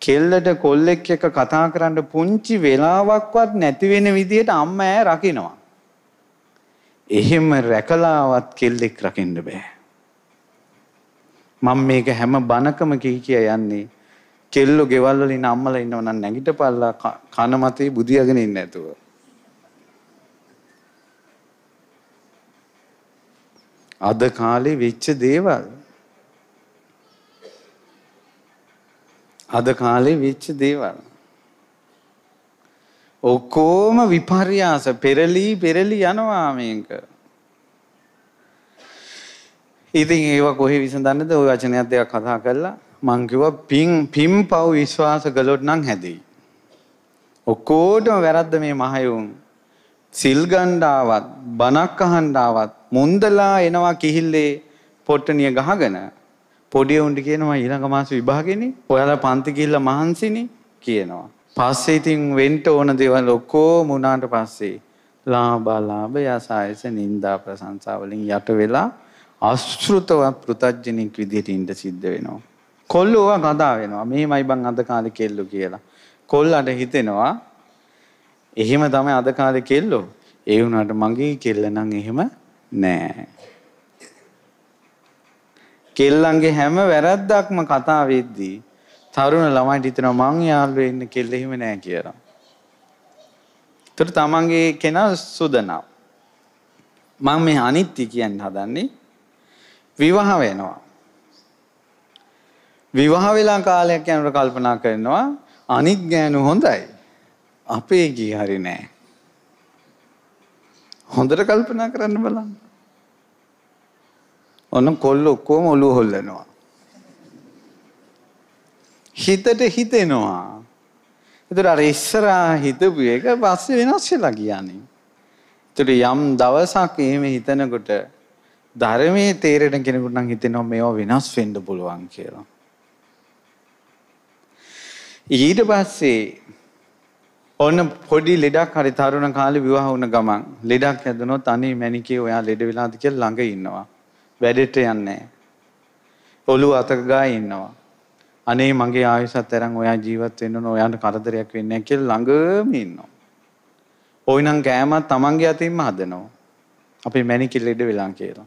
Speaker 1: කෙල්ලට කොල්ලෙක් එක්ක කතා කරන්න පුංචි වෙලාවක්වත් නැති වෙන විදියට අම්මා ඈ රකින්නවා. එහෙම රැකලාවත් කෙල්ලෙක් රකින්න බෑ. මම මේක හැම බනකම කී කිය යන්නේ කෙල්ලෝ ගෙවල් වල ඉන්න අම්මලා ඉන්නව නම් නැගිටපල්ලා කන මතේ බුදියාගෙන ඉන්න නැතුව. අද කාලේ වෙච්ච දේවල් අද කාලේ වෙච්ච දේවල්. ඔක්කොම විපර්යාස පෙරලි පෙරලි යනවා මේක. ඉතින් ඒව කොහේ විසඳන්නද ওই වචනයක් දෙයක් කතා කළා. මං කිව්වා පිං පිම්පව් විශ්වාස කළොත් නම් හැදෙයි. ඔක්කොටම වැරද්ද මේ මහයුන්. සිල් ගණ්ඩාවත් බණක් අහන්ඩාවත් මුන්දලා එනවා කිහිල්ලේ පොට්ටනිය ගහගෙන පොඩි උන්ට කියනවා ඊළඟ මාස විභාගෙනේ. ඔයාලා පන්ති ගිහිල්ලා මහන්සිනේ කියනවා. පස්සේ ඉතින් වෙන්න ඕන දේවල් ඔක්කොම උනාට පස්සේ ලාභා ලාභය සායස නින්දා ප්‍රශංසා වලින් යට වෙලා අශෘතව පෘතජ්ජනික විදිහට ඉඳ සිද්ධ වෙනවා. කොල්ලෝවා කතා වෙනවා. මෙහෙමයි බං අද කාලේ කෙල්ලෝ කියලා. කොල්ලන්ට හිතෙනවා එහෙම තමයි අද කාලේ කෙල්ලෝ. ඒ වුණාට මගේ කෙල්ල නම් එහෙම නෑ. කෙල්ලන්ගේ හැම වැරද්දක්ම කතා වෙද්දී තරුණ ළමයිට හිතෙනවා මං යාළුවෙ ඉන්න කෙල්ල එහෙම නෑ කියලා. ඒතර තමන්ගේ කෙනා සුදනම්. මම මේ අනිත්‍ය කියන්න හදන්නේ විවාහ වෙනවා. විවාහ වෙලා කාලයක් යනකොට කල්පනා කරනවා අනිත් ගෑනු හොඳයි. අපේ ගී හරි නෑ. හොඳට කල්පනා කරන්න බලන්න. ඔන්න කොල්ල ඔක්කොම ඔළුව හොල්ලනවා. හිතට හිතෙනවා. එතකොට අර ඉස්සරහා හිතපු එක පස්සේ වෙනස් වෙලා කියන්නේ. එතකොට යම් දවසක් එහෙම හිතනකොට ධර්මයේ තේරෙන කෙනෙකුට නම් හිතෙනවා මේවා වෙනස් වෙන්න පුළුවන් කියලා. ඊට පස්සේ ඔන්න පොඩි ලෙඩක් හරි තරුණ කාලේ විවාහ වුණ ගමන් ලෙඩක් හැදුනොත් අනේ මැනිකේ ඔයා ලෙඩ වෙලාද කියලා ළඟ ඉන්නවා. වැඩෙට යන්නේ ඔළුව අතක ගාය ඉන්නවා. අනේ මගේ ආයසත් තරම් ඔයා ජීවත් වෙන්න ඕන ඔයාට කරදරයක් වෙන්නේ නැහැ කියලා ළඟම ඉන්නවා. ඔයිනම් කෑමත් Tamanගේ අතින්ම හදනවා. අපේ මැනිකිල්ල ඉඩ වෙලා කියලා.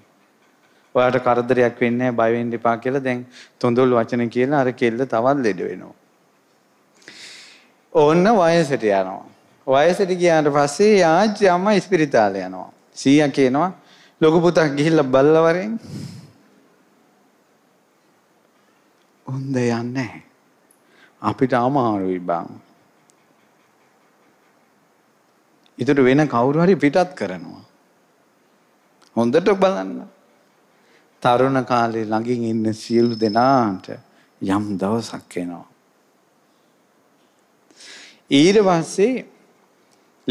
Speaker 1: ඔයාට කරදරයක් වෙන්නේ නැහැ බය වෙන්න එපා කියලා දැන් තොඳුල් වචන කියලා අර කෙල්ල තවත් ලෙඩ වෙනවා. ඕන්න වයසට යනවා. වයසට ගියාට පස්සේ යාජ්‍ය අම්මා ඉස්පිරිතාලේ යනවා. සීයා කියනවා ලොකු පුතා ගිහිල්ලා බලලා වරෙන් හොඳ යන්නේ අපිට අමාරුයි බං ඉතුරු වෙන කවුරු හරි පිටත් කරනවා හොඳට බලන්න තරුණ කාලේ ළඟින් ඉන්න සියලු දෙනාට යම් දවසක් එනවා ඊට පස්සේ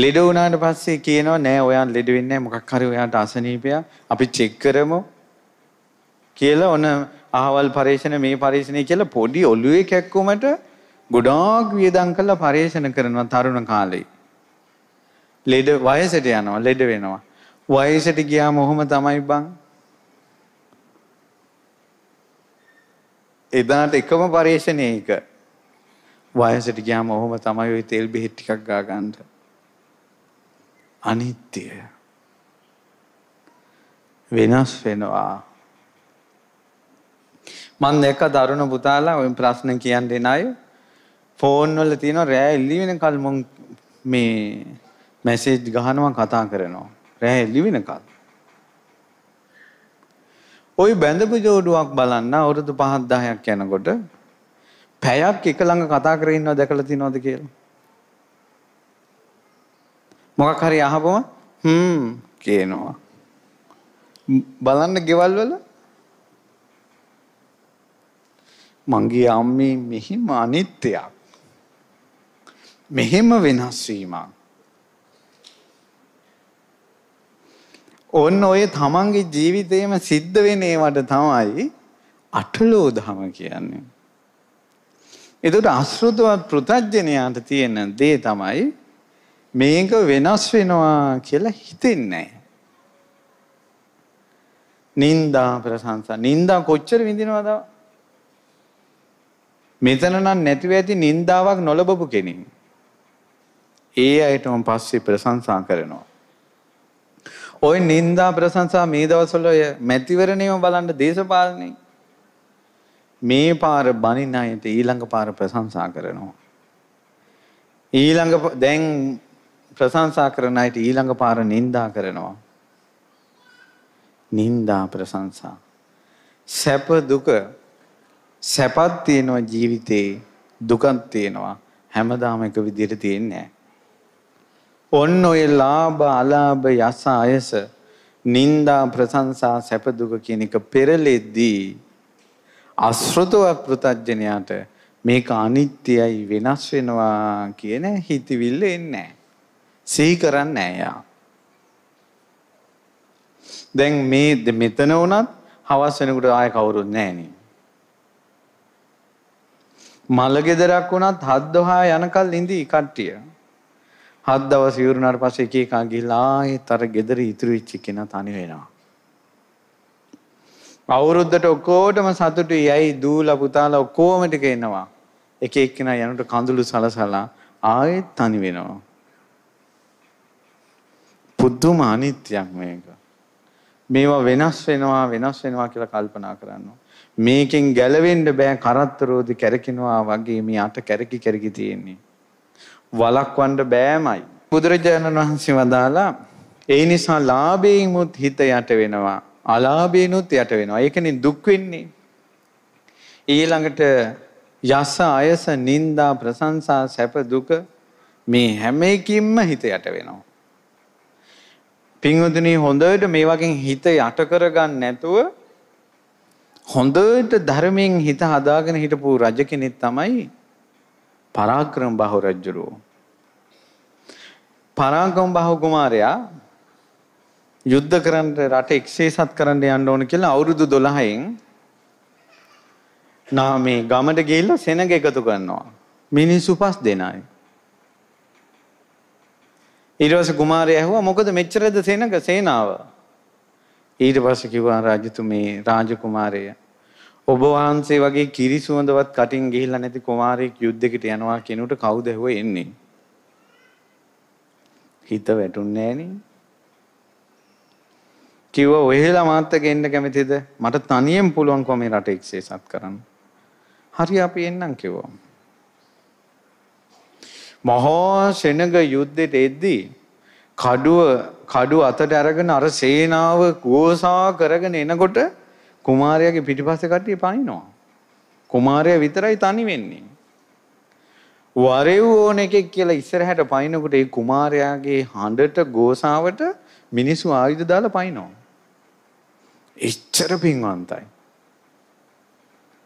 Speaker 1: ලෙඩ වුණාට පස්සේ කියනවා නෑ ඔයා ලෙඩ වෙන්නේ මොකක් හරි ඔයාට අසනීපයක් අපි චෙක් කරමු කියලා ඔන අහවල් පරීක්ෂණ මේ පරීක්ෂණය කියලා පොඩි ඔළුවේ කැක්කුමට ගොඩාක් වියදම් කරලා පරීක්ෂණ කරනවා තරුණ කාලේ. ලෙඩ වයසට යනවා ලෙඩ වෙනවා. වයසට ගියාම ඔහොම තමයි බං. එදාට එකම පරේෂණය එක. වයසට ගියාම ඔහොම තමයි ওই තෙල් බෙහෙත් ටිකක් ගා ගන්නට. අනිත්‍යය. වෙනස් වෙනවා. මන් දෙක දරුණ පුතාලා ඔය ප්‍රශ්න කියන්න දෙන අය ෆෝන් වල තියෙන රෑ එළි වෙනකල් මං මේ මැසේජ් ගහනවා කතා කරනවා. රෑ එළි වෙනකල්. ওই බැඳපු جوړුවක් බලන්න අවුරුදු 5 10ක් යනකොට පැයක් එක ළඟ කතා කරගෙන ඉන්නව දැකලා තියනවද කියලා? මොකක් හරි අහපම හ්ම් කියනවා. බලන්න ගෙවල් වල මංගේ අම්මේ මෙහිම අනිත්‍යයක්. මෙහෙම වෙනස් වීමක්. ඔන්න ඔය තමන්ගේ ජීවිතේම සිද්ධ වෙන ඒවට තමයි අටලෝ ධම කියන්නේ. එතකොට අශෘතවත් පෘතජ්ජනයාට තියෙන දේ තමයි මේක වෙනස් වෙනවා කියලා හිතෙන්නේ නැහැ. නින්දා ප්‍රශංසා නින්දා කොච්චර විඳිනවද? මෙතන නම් නැතිව ඇති නින්දාවක් නොලබපු කෙනෙක්. ඒ අයට මම පස්සේ ප්‍රශංසා කරනවා. ওই නින්දා ප්‍රශංසා මේ දවස්වල ඔය මැතිවරණයම බලන්න දේශපාලනේ මේ පාර බණින අයට ඊළඟ පාර ප්‍රශංසා කරනවා. ඊළඟ දැන් ප්‍රශංසා කරන අයට ඊළඟ පාර නින්දා කරනවා. නින්දා ප්‍රශංසා. සැප දුක සැපත් තියෙනවා ජීවිතේ දුකක් තියෙනවා හැමදාම එක විදිහට තියෙන්නේ නැහැ. ඔන්න ඔය ලාභ අලාභ යස අයස නින්දා ප්‍රශංසා සැප දුක කියන එක පෙරලෙද්දී අසෘතව පෘතජ්ජනයාට මේක අනිත්‍යයි වෙනස් වෙනවා කියන හිතවිල්ල එන්නේ නැහැ. සිහි කරන්නේ නැහැ යා. දැන් මේ මෙතන වුණත් හවස් වෙනකොට ආයෙ කවුරුත් නැහැ නේ. මල ගෙදරක් වුණත් හත් දොහා යනකල් ඉඳි කට්ටිය. හත් දවස් ඉවරුනාට පස්සේ එක එකා ගිහලා ආයෙත් අර ගෙදර ඉතුරු වෙච්ච කෙනා තනි වෙනවා. අවුරුද්දට ඔක්කොටම සතුටුයි යයි දූලා පුතාලා ඔක්කොම ටික එනවා. එක එක්කෙනා යනට කඳුළු සලසලා ආයෙත් තනි වෙනවා. පුදුම අනිත්‍යයක් මේක. මේවා වෙනස් වෙනවා වෙනස් වෙනවා කියලා කල්පනා කරනවා. මේකෙන් ගැලවෙන්න බෑ කරත්තරෝදි කැරකිනවා වගේ මේ අත කැරකි කැරකි තියෙන්නේ. වලක්වන්න බෑමයි. බුදුරජාණන් වහන්සේ වදාලා ඒ නිසා ලාභයෙන්මුත් හිත යට වෙනවා. අලාභයෙන්ුත් යට වෙනවා. ඒකනේ දුක් වෙන්නේ. ඊළඟට යස අයස නින්දා ප්‍රශංසා සැප දුක මේ හැම එකින්ම හිත යට වෙනවා. පින්වතුනි හොඳට මේ වගේ හිත යට කරගන්න නැතුව හොඳට ධර්මයෙන් හිත හදාගෙන හිටපු රජ කෙනෙක් තමයි පරාක්‍රම බහු රජුරෝ. පරාක්‍රම බහු කුමාරයා යුද්ධ කරන්න රට එක්සේසත් කරන්න යන්න ඕන කියලා අවුරුදු 12න් නා මේ ගමට ගිහිල්ලා සෙනඟ එකතු කරනවා. මිනිස්සු පස් දෙනයි. ඊට පස්සේ කුමාරයා ඇහුවා මොකද මෙච්චරද සේනක සේනාව? ඊට පස්සේ කිව්වා රාජතුමේ රාජකුමාරයා ඔබ වහන්සේ වගේ කිරි සුවඳවත් කටින් ගිහිල්ලා නැති කුමාරයෙක් යුද්ධෙකට යනවා කෙනුට කවුද ඇහුවේ එන්නේ? හිත වැටුන්නේ නෑනේ. කිව්වා ඔහෙලා මාත් එක්ක එන්න කැමතිද? මට තනියෙන් පුළුවන් කොහොම මේ රට එක්සේසත් කරන්න. හරි අපි එන්නම් කිව්වා. මහා සෙනඟ යුද්ධෙට එද්දී කඩුව කඩුව අතට අරගෙන අර සේනාව ගෝසා කරගෙන එනකොට කුමාරයාගේ පිටිපස්සේ කට්ටිය පනිනවා. කුමාරයා විතරයි තනි වෙන්නේ. වරෙව් ඕන එකෙක් කියලා ඉස්සරහට පනිනකොට ඒ කුමාරයාගේ හඬට ගෝසාවට මිනිස්සු ආයුධ දාලා පනිනවා. එච්චර පින්වන්තයි.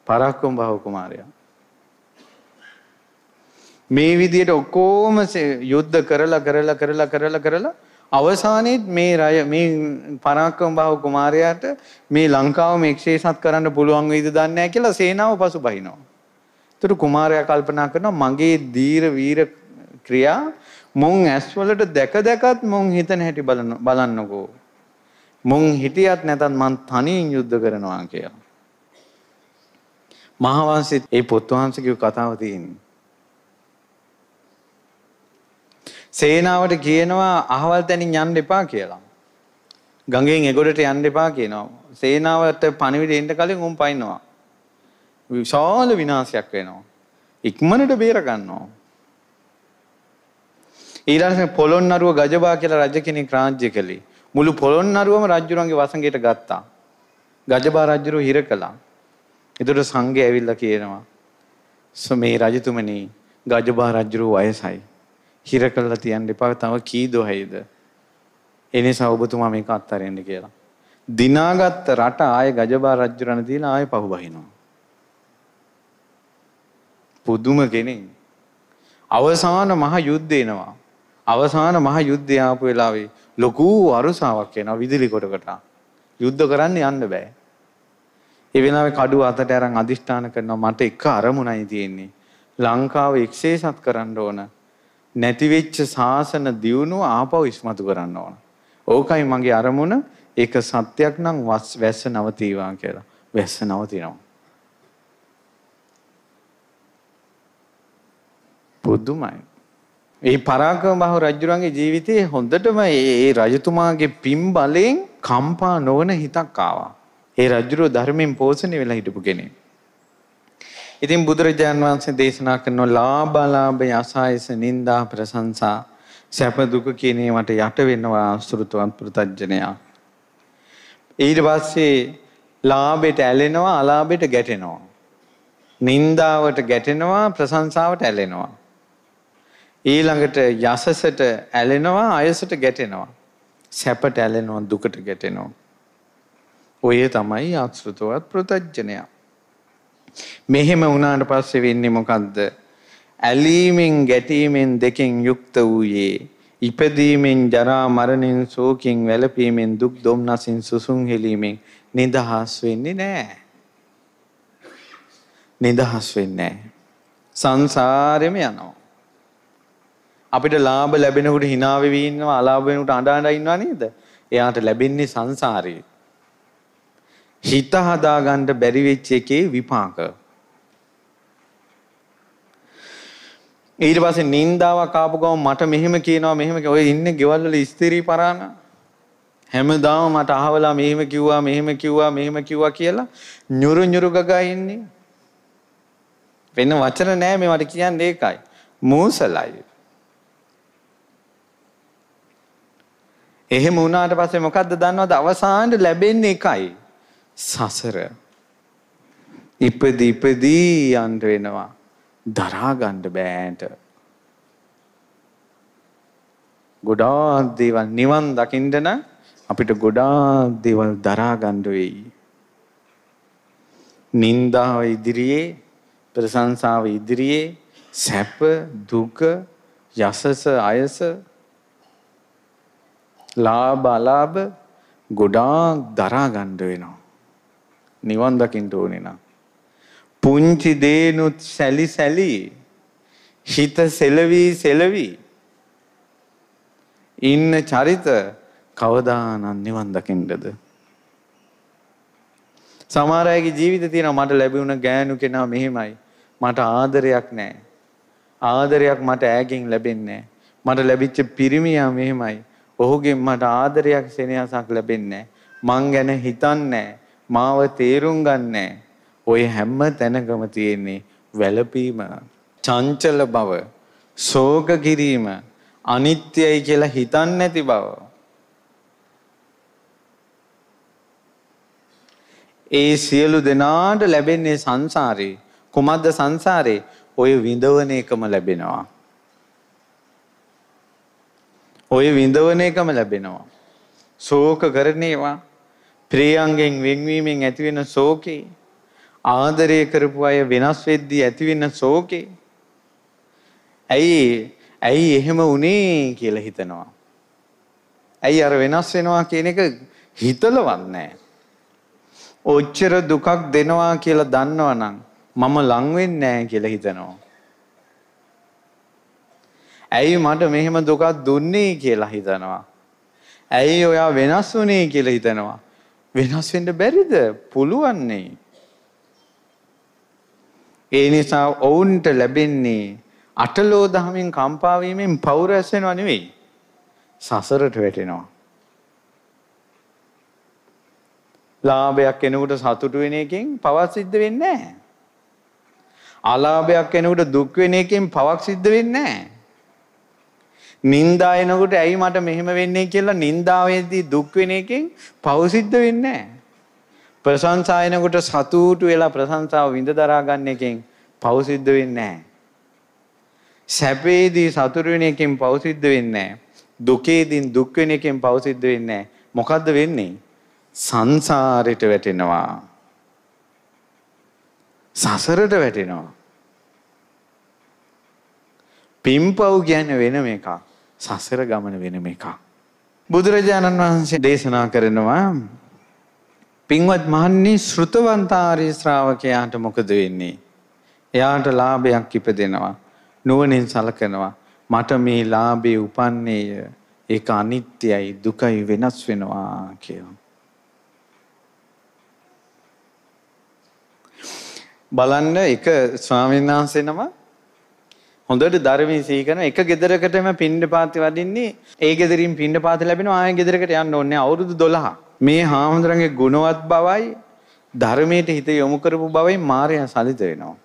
Speaker 1: පරක්කම් බහව කුමාරයා. මේ විදියට ඔක්කෝම යුද්ධ කරලා කරලා කරලා කරලා කරලා අවසානයේත් මේ රය මේ පරාක්‍රම බාහු කුමාරයාට මේ ලංකාව මේක්ෂේසත් කරන්න පුළුවන් වෙයිද දන්නේ නැහැ කියලා සේනාව පසුබහිනවා. ඒතර කුමාරයා කල්පනා කරනවා මගේ ධීර වීර ක්‍රියා මුං ඇස්වලට දැක දැකත් මුං හිතන හැටි බලන බලන්නකෝ. මුං හිටියත් නැතත් මං තනියෙන් යුද්ධ කරනවා කියලා. මහවංශෙත් ඒ පොත් වහන්සේගේ කතාව තියෙන්නේ. සේනාවට කියනවා අහවල් තැනින් යන්න එපා කියලා. ගඟෙන් එගොඩට යන්න එපා කියනවා. සේනාවට පණිවිඩ එන්න කලින් උන් පයින්නවා. විශාල විනාශයක් වෙනවා. ඉක්මනට බේර ගන්නවා. ඊළඟට පොළොන්නරුව ගජබා කියලා රජ කෙනෙක් රාජ්‍ය කළේ. මුළු පොළොන්නරුවම රජුරන්ගේ වසඟයට ගත්තා. ගජබා රජුරු හිර කළා. ඒතර සංඝය ඇවිල්ලා කියනවා. "සෝ මේ රජතුමනි ගජබා රජුරු වයසයි. හිර කරලා තියන්න එපා තව කී දොහෙයිද. එනිසා ඔබතුමා මේක අත්හරින්න කියලා. දිනාගත්ත රට ආය ගජබා රජුරණ දීලා ආය පහු බහිනවා. පුදුම කෙනෙක්. අවසාන මහ යුද්ධ එනවා. අවසාන මහ යුද්ධය ආපු වෙලාවේ ලොකු අරුසාවක් එනවා විදුලි කොටකට. යුද්ධ කරන්න යන්න බෑ. ඒ වෙලාවේ කඩුව අතට අරන් අදිෂ්ඨාන කරනවා මට එක අරමුණයි තියෙන්නේ. ලංකාව එක්සේසත් කරන්න ඕන. නැති වෙච්ච සාසන දියුණුව ආපහු ඉස්මතු කරන්න ඕන. ඕකයි මගේ අරමුණ ඒක සත්‍යක් නම් වැස්ස නවතිවා කියලා. වැස්ස නවතිනවා. පුදුමයි. ඒ පරාක්‍රම බහු රජුරන්ගේ ජීවිතයේ හොඳටම ඒ රජතුමාගේ පින් බලයෙන් කම්පා නොවන හිතක් ආවා. ඒ රජුරෝ ධර්මයෙන් පෝෂණය වෙලා හිටපු කෙනෙක්. ඉතින් බුදුරජාන් වහන්සේ දේශනා කරන ලාභලාභ යසායස නින්දා ප්‍රශංසා සැප දුක කියන ඒවාට යට වෙනවා සෘතවත් ප්‍රතඥයා. ඊට පස්සේ ලාභයට ඇලෙනවා අලාභයට ගැටෙනවා. නින්දාවට ගැටෙනවා ප්‍රශංසාවට ඇලෙනවා. ඊළඟට යසසට ඇලෙනවා අයසට ගැටෙනවා. සැපට ඇලෙනවා දුකට ගැටෙනවා. ඔය තමයි ආශ්‍රිතවත් ප්‍රතඥයා. මෙහෙම වුණාට පස්සේ වෙන්නේ මොකද්ද? ඇලීමෙන් ගැටීමෙන් දෙකෙන් යුක්ත වූයේ ඉපදීමෙන් ජරා මරණයෙන් ශෝකයෙන් වැළපීමෙන් දුක් දුම්නසින් සුසුම් හෙලීමෙන් නිදහස් වෙන්නේ නැහැ. නිදහස් වෙන්නේ නැහැ. සංසාරෙම යනවා. අපිට ලාභ ලැබෙනකොට hina වෙවි ඉන්නවා අලාභ වෙනකොට අඬ අඬ ඉන්නවා නේද? එයාට ලැබෙන්නේ සංසාරේ. හිත හදාගන්න බැරි වෙච්ච එකේ විපාක. ඊට පස්සේ නින්දාවක් ආපු ගමන් මට මෙහෙම කියනවා මෙහෙම කිය ඔය ඉන්නේ ගෙවල් වල ස්ත්‍රී පරාණ හැමදාම මට අහවලා මෙහෙම කිව්වා මෙහෙම කිව්වා මෙහෙම කිව්වා කියලා nyuru nyuru ගගා ඉන්නේ වෙන වචන නෑ මේ මට කියන්නේ ඒකයි මූසලයි එහෙම වුණාට පස්සේ මොකද්ද දන්නවද අවසානයේ ලැබෙන්නේ එකයි සසර ඉපදි ඉපදී යන්න වෙනවා දරා ගන්න බෑට ගොඩාක් දේවල් නිවන් දකින්න නම් අපිට ගොඩාක් දේවල් දරා ගන්න වෙයි නින්දාව ඉදිරියේ ප්‍රශංසාව ඉදිරියේ සැප දුක යසස අයස ලාභ අලාභ ගොඩාක් දරා ගන්න වෙනවා නිවන් දකින්න ඕනේ නම් පුංචි දේනුත් සැලි සැලි හිත සෙලවි සෙලවි ඉන්න චරිත කවදානම් නිවන් දකින්නද සමහර අයගේ ජීවිතේ තියෙනවා මට ලැබුණ ගෑනු කෙනා මෙහෙමයි මට ආදරයක් නැහැ ආදරයක් මට ඈගෙන් ලැබෙන්නේ මට ලැබිච්ච පිරිමියා මෙහෙමයි ඔහුගෙන් මට ආදරයක් සෙනෙහසක් ලැබෙන්නේ මං ගැන හිතන්නේ මාව තේරුම් ගන්නෑ. ඔය හැම තැනකම තියෙන්නේ වැළපීම, චංචල බව, ශෝක කිරීම, අනිත්‍යයි කියලා හිතන්නේ නැති බව. ඒ සියලු දෙනාට ලැබෙන්නේ සංසාරේ. කුමද්ද සංසාරේ? ඔය විඳවන එකම ලැබෙනවා. ඔය විඳවන එකම ලැබෙනවා. ශෝක කරණේවා ප්‍රියංගෙන් වෙන්වීමෙන් ඇතිවෙන ශෝකේ ආදරය කරපු අය වෙනස් වෙද්දී ඇතිවෙන ශෝකේ ඇයි ඇයි එහෙම වුනේ කියලා හිතනවා. ඇයි අර වෙනස් වෙනවා කියන එක හිතලවත් නැහැ. ඔච්චර දුකක් දෙනවා කියලා දන්නවනම් මම ලං වෙන්නේ නැහැ කියලා හිතනවා. ඇයි මට මෙහෙම දුකක් දුන්නේ කියලා හිතනවා. ඇයි ඔයා වෙනස් වුනේ කියලා හිතනවා. වෙනස් වෙන්න බැරිද? පුළුවන් නේ. ඒ නිසා ඔවුන්ට ලැබෙන්නේ අටලෝ දහමින් කම්පා වීමෙන් පවු රැස් වෙනව නෙවෙයි. සසරට වැටෙනවා. ලාභයක් එනකොට සතුටු වෙන එකෙන් පවක් සිද්ධ වෙන්නේ නැහැ. අලාභයක් එනකොට දුක් වෙන එකෙන් පවක් සිද්ධ වෙන්නේ නැහැ. නින්දා එනකොට ඇයි මට මෙහෙම වෙන්නේ කියලා නින්දාවේදී දුක් වෙන එකෙන් පෞසිද්ධ වෙන්නේ නැහැ. ප්‍රශංසා එනකොට සතුටු වෙලා ප්‍රශංසාව විඳ දරා ගන්න එකෙන් පෞසිද්ධ වෙන්නේ නැහැ. සැපේදී සතුටු වෙන එකෙන් පෞසිද්ධ වෙන්නේ නැහැ. දුකේදී දුක් වෙන එකෙන් පෞසිද්ධ වෙන්නේ නැහැ. මොකද්ද වෙන්නේ? සංසාරෙට වැටෙනවා. සසරට වැටෙනවා. පිම්පව් කියන්නේ වෙනම එකක්. සසර ගමන වෙනම එකක්. බුදුරජාණන් වහන්සේ දේශනා කරනවා පින්වත් මහන්නේ ශ්‍රුතවන්තාරී ශ්‍රාවකයාට මොකද වෙන්නේ? එයාට ලාභයක් ඉපදෙනවා. නුවණින් සලකනවා. මට මේ ලාභේ උපන්නේය. ඒක අනිත්‍යයි, දුකයි වෙනස් වෙනවා කියලා. බලන්න එක ස්වාමීන් වහන්සේ නමක් හොඳට ධර්මයේ සීකන එක ගෙදරකටම පින්නපාති වඩින්නේ ඒ ගෙදරින් පින්නපාති ලැබෙනවා ආයෙ ගෙදරකට යන්න ඕනේ අවුරුදු 12. මේ හාමුදුරන්ගේ ගුණවත් බවයි ධර්මයට හිත යොමු කරපු බවයි මායя සලිත වෙනවා.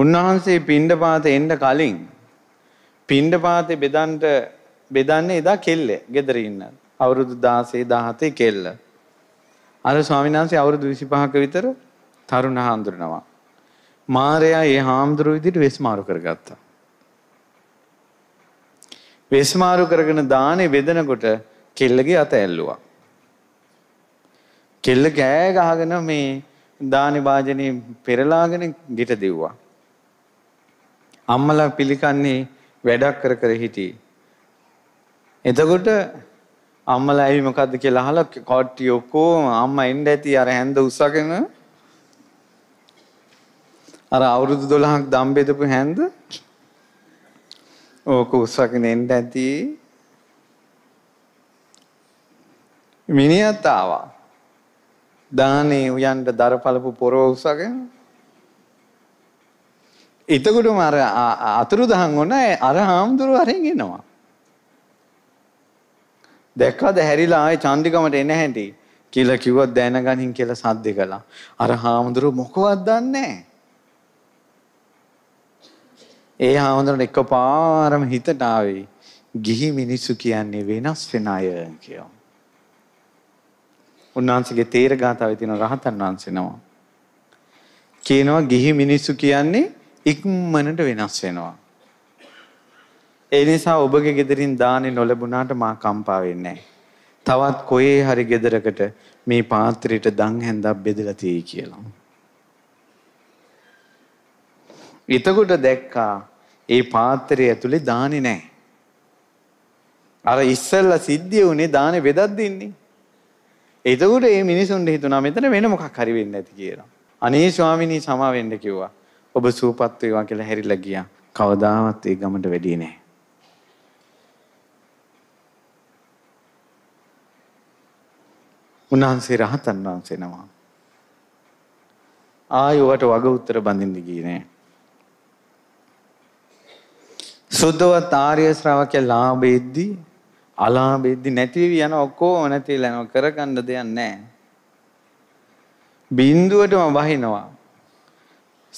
Speaker 1: උන්වහන්සේ පින්නපාත එන්න කලින් පින්නපාතේ බෙදන්නට බෙදන්නේ එදා කෙල්ලේ ගෙදර ඉන්න. අවුරුදු 16 17 කෙල්ල. අර ස්වාමීන් වහන්සේ අවුරුදු 25ක විතර තරුණ හාමුදුරනවා. මාරයා ඒ හාමුදුරුව විදිහට වෙස්මාරු කරගත්තා. වෙස්මාරු කරගෙන දානේ බෙදනකොට කෙල්ලගේ අත ඇල්ලුවා. කෙල්ල කෑ ගහගෙන මේ දානේ වාජනේ පෙරලාගෙන ගිට දෙව්වා. අම්මලා පිළිකන්නේ වැඩක් කර කර හිටියේ. එතකොට අම්මලා ඇවි මොකද්ද කියලා අහලා කට්ටිය ඔක්කොම අම්මා එන්න ඇති අර හැන්ද උස්සගෙන අර අවුරුදු 12ක් දම් බෙදපු හැන්ද ඕක උස්සගෙන එන්න ඇති මිනිහත් ආවා දානේ උයන්ට දරපලපු පොරව උස්සගෙන එතකොටම අර අතුරු දහන් වුණ අර හාමුදුරුව අරෙන් එනවා දැක්කද හැරිලා ආයේ චන්දිකමට එන හැටි කියලා කිව්වත් දැනගනින් කියලා සද්ද කළා අර හාමුදුරුව මොකවත් දන්නේ නැහැ ඒ හාමුදුරන් එක පාරම හිතට ආවේ ගිහි මිනිස්සු කියන්නේ වෙනස් වෙන අය කියලා. උන්වහන්සේගේ තේර ගාථාවේ තියෙන රහතන් වහන්සේ නම කියනවා ගිහි මිනිස්සු කියන්නේ ඉක්මනට වෙනස් වෙනවා. ඒ නිසා ඔබගේ ගෙදරින් දානේ නොලැබුණාට මා කම්පා වෙන්නේ තවත් කොහේ හරි ගෙදරකට මේ පාත්‍රයට දන් හැන්දක් බෙදලා තියෙයි කියලා. එතකොට දැක්කා ඒ පාත්‍රය ඇතුලේ දාන්නේ නැහැ. අර ඉස්සෙල්ලා සිද්ධිය උනේ දානේ බෙදක් දෙන්නේ. එතකොට මේ මිනිසුන්ට හිතුණා මෙතන වෙන මොකක් හරි වෙන්න ඇති කියලා. අනේ ස්වාමිනී සමා වෙන්න කිව්වා. ඔබ සූපත් වේවා කියලා හැරිලා ගියා. කවදාවත් ඒ ගමට වැඩි නෑ. උන්වහන්සේ රහතන් වහන්සේ නම. ආයෙ වට වග උත්තර බඳින්න ගියේ නෑ. සුද්ධවත් ආර්ය ශ්‍රාවකයා ලාභෙද්දී අලාභෙද්දී නැතිවි යන ඔක්කොම නැතිලා යනවා කරගන්න දෙයක් නැහැ. බින්දුවටම වහිනවා.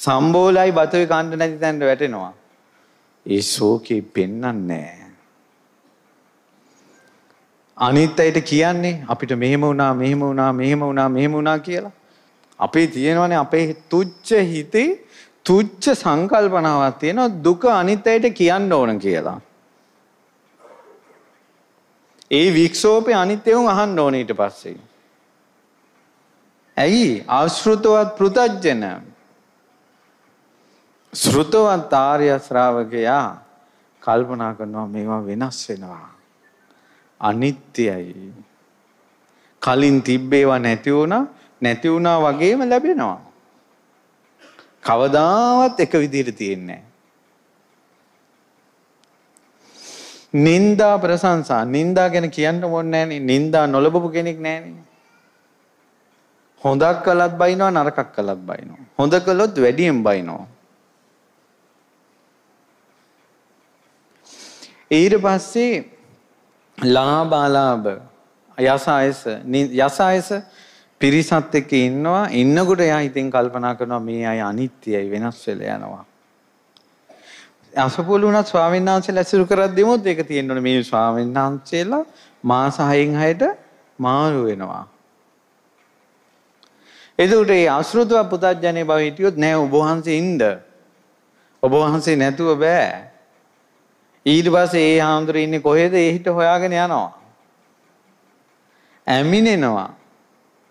Speaker 1: සම්බෝලයි බතේ කන්න නැති තැනට වැටෙනවා. ඒ ශෝකේ පෙන්වන්නේ අනිත් අයට කියන්නේ අපිට මෙහෙම වුණා මෙහෙම වුණා මෙහෙම වුණා මෙහෙම වුණා කියලා. අපේ තියෙනවනේ අපේ තුච්ච හිතේ තුච්ච සංකල්පනාවක් තියෙනවා දුක අනිත්‍යයට කියන්න ඕන කියලා. ඒ වික්ෂෝපේ අනිත්‍යයෙන් අහන්න ඕන ඊට පස්සේ. ඇයි ආශෘතවත් පෘතජ්ජන ශ්‍රුතවත් ආර්ය ශ්‍රාවකයා කල්පනා කරනවා මේවා වෙනස් වෙනවා. අනිත්‍යයි. කලින් තිබ්බේවා නැති වුණා නැති වුණා වගේම ලැබෙනවා. කවදාවත් එක විදිහට තියෙන්නේ නැහැ. නින්දා ප්‍රශංසා නින්දා ගැන කියන්න ඕනේ නැහනේ. නින්දා නොලබපු කෙනෙක් නැහනේ. හොඳක් කළත් බයිනවා නරකක් කළත් බයිනවා. හොඳ කළොත් වැඩියෙන් බයිනවා. ඊට පස්සේ ලාභාලාභ යසායස යසායස පිරිසත් එක්ක ඉන්නවා ඉන්නකොට එයා හිතෙන් කල්පනා කරනවා මේ අය අනිත්‍යයි වෙනස් වෙලා යනවා. අසපුවල වුණත් ස්වාමීන් වහන්සේලා ඇසුරු කරද්දීමොත් ඒක තියෙන්න ඕනේ මේ ස්වාමීන් වහන්සේලා මාස 6න් 6ට මාරු වෙනවා. එතකොට ඒ අශෘතව පුතඥේ බව හිටියොත් නෑ ඔබ වහන්සේ ඉන්න. ඔබ වහන්සේ නැතුව බෑ. ඊට පස්සේ ඒ හාමුදුරුවෝ ඉන්නේ කොහෙද ඒ හිට හොයාගෙන යනවා. ඇමිනෙනවා.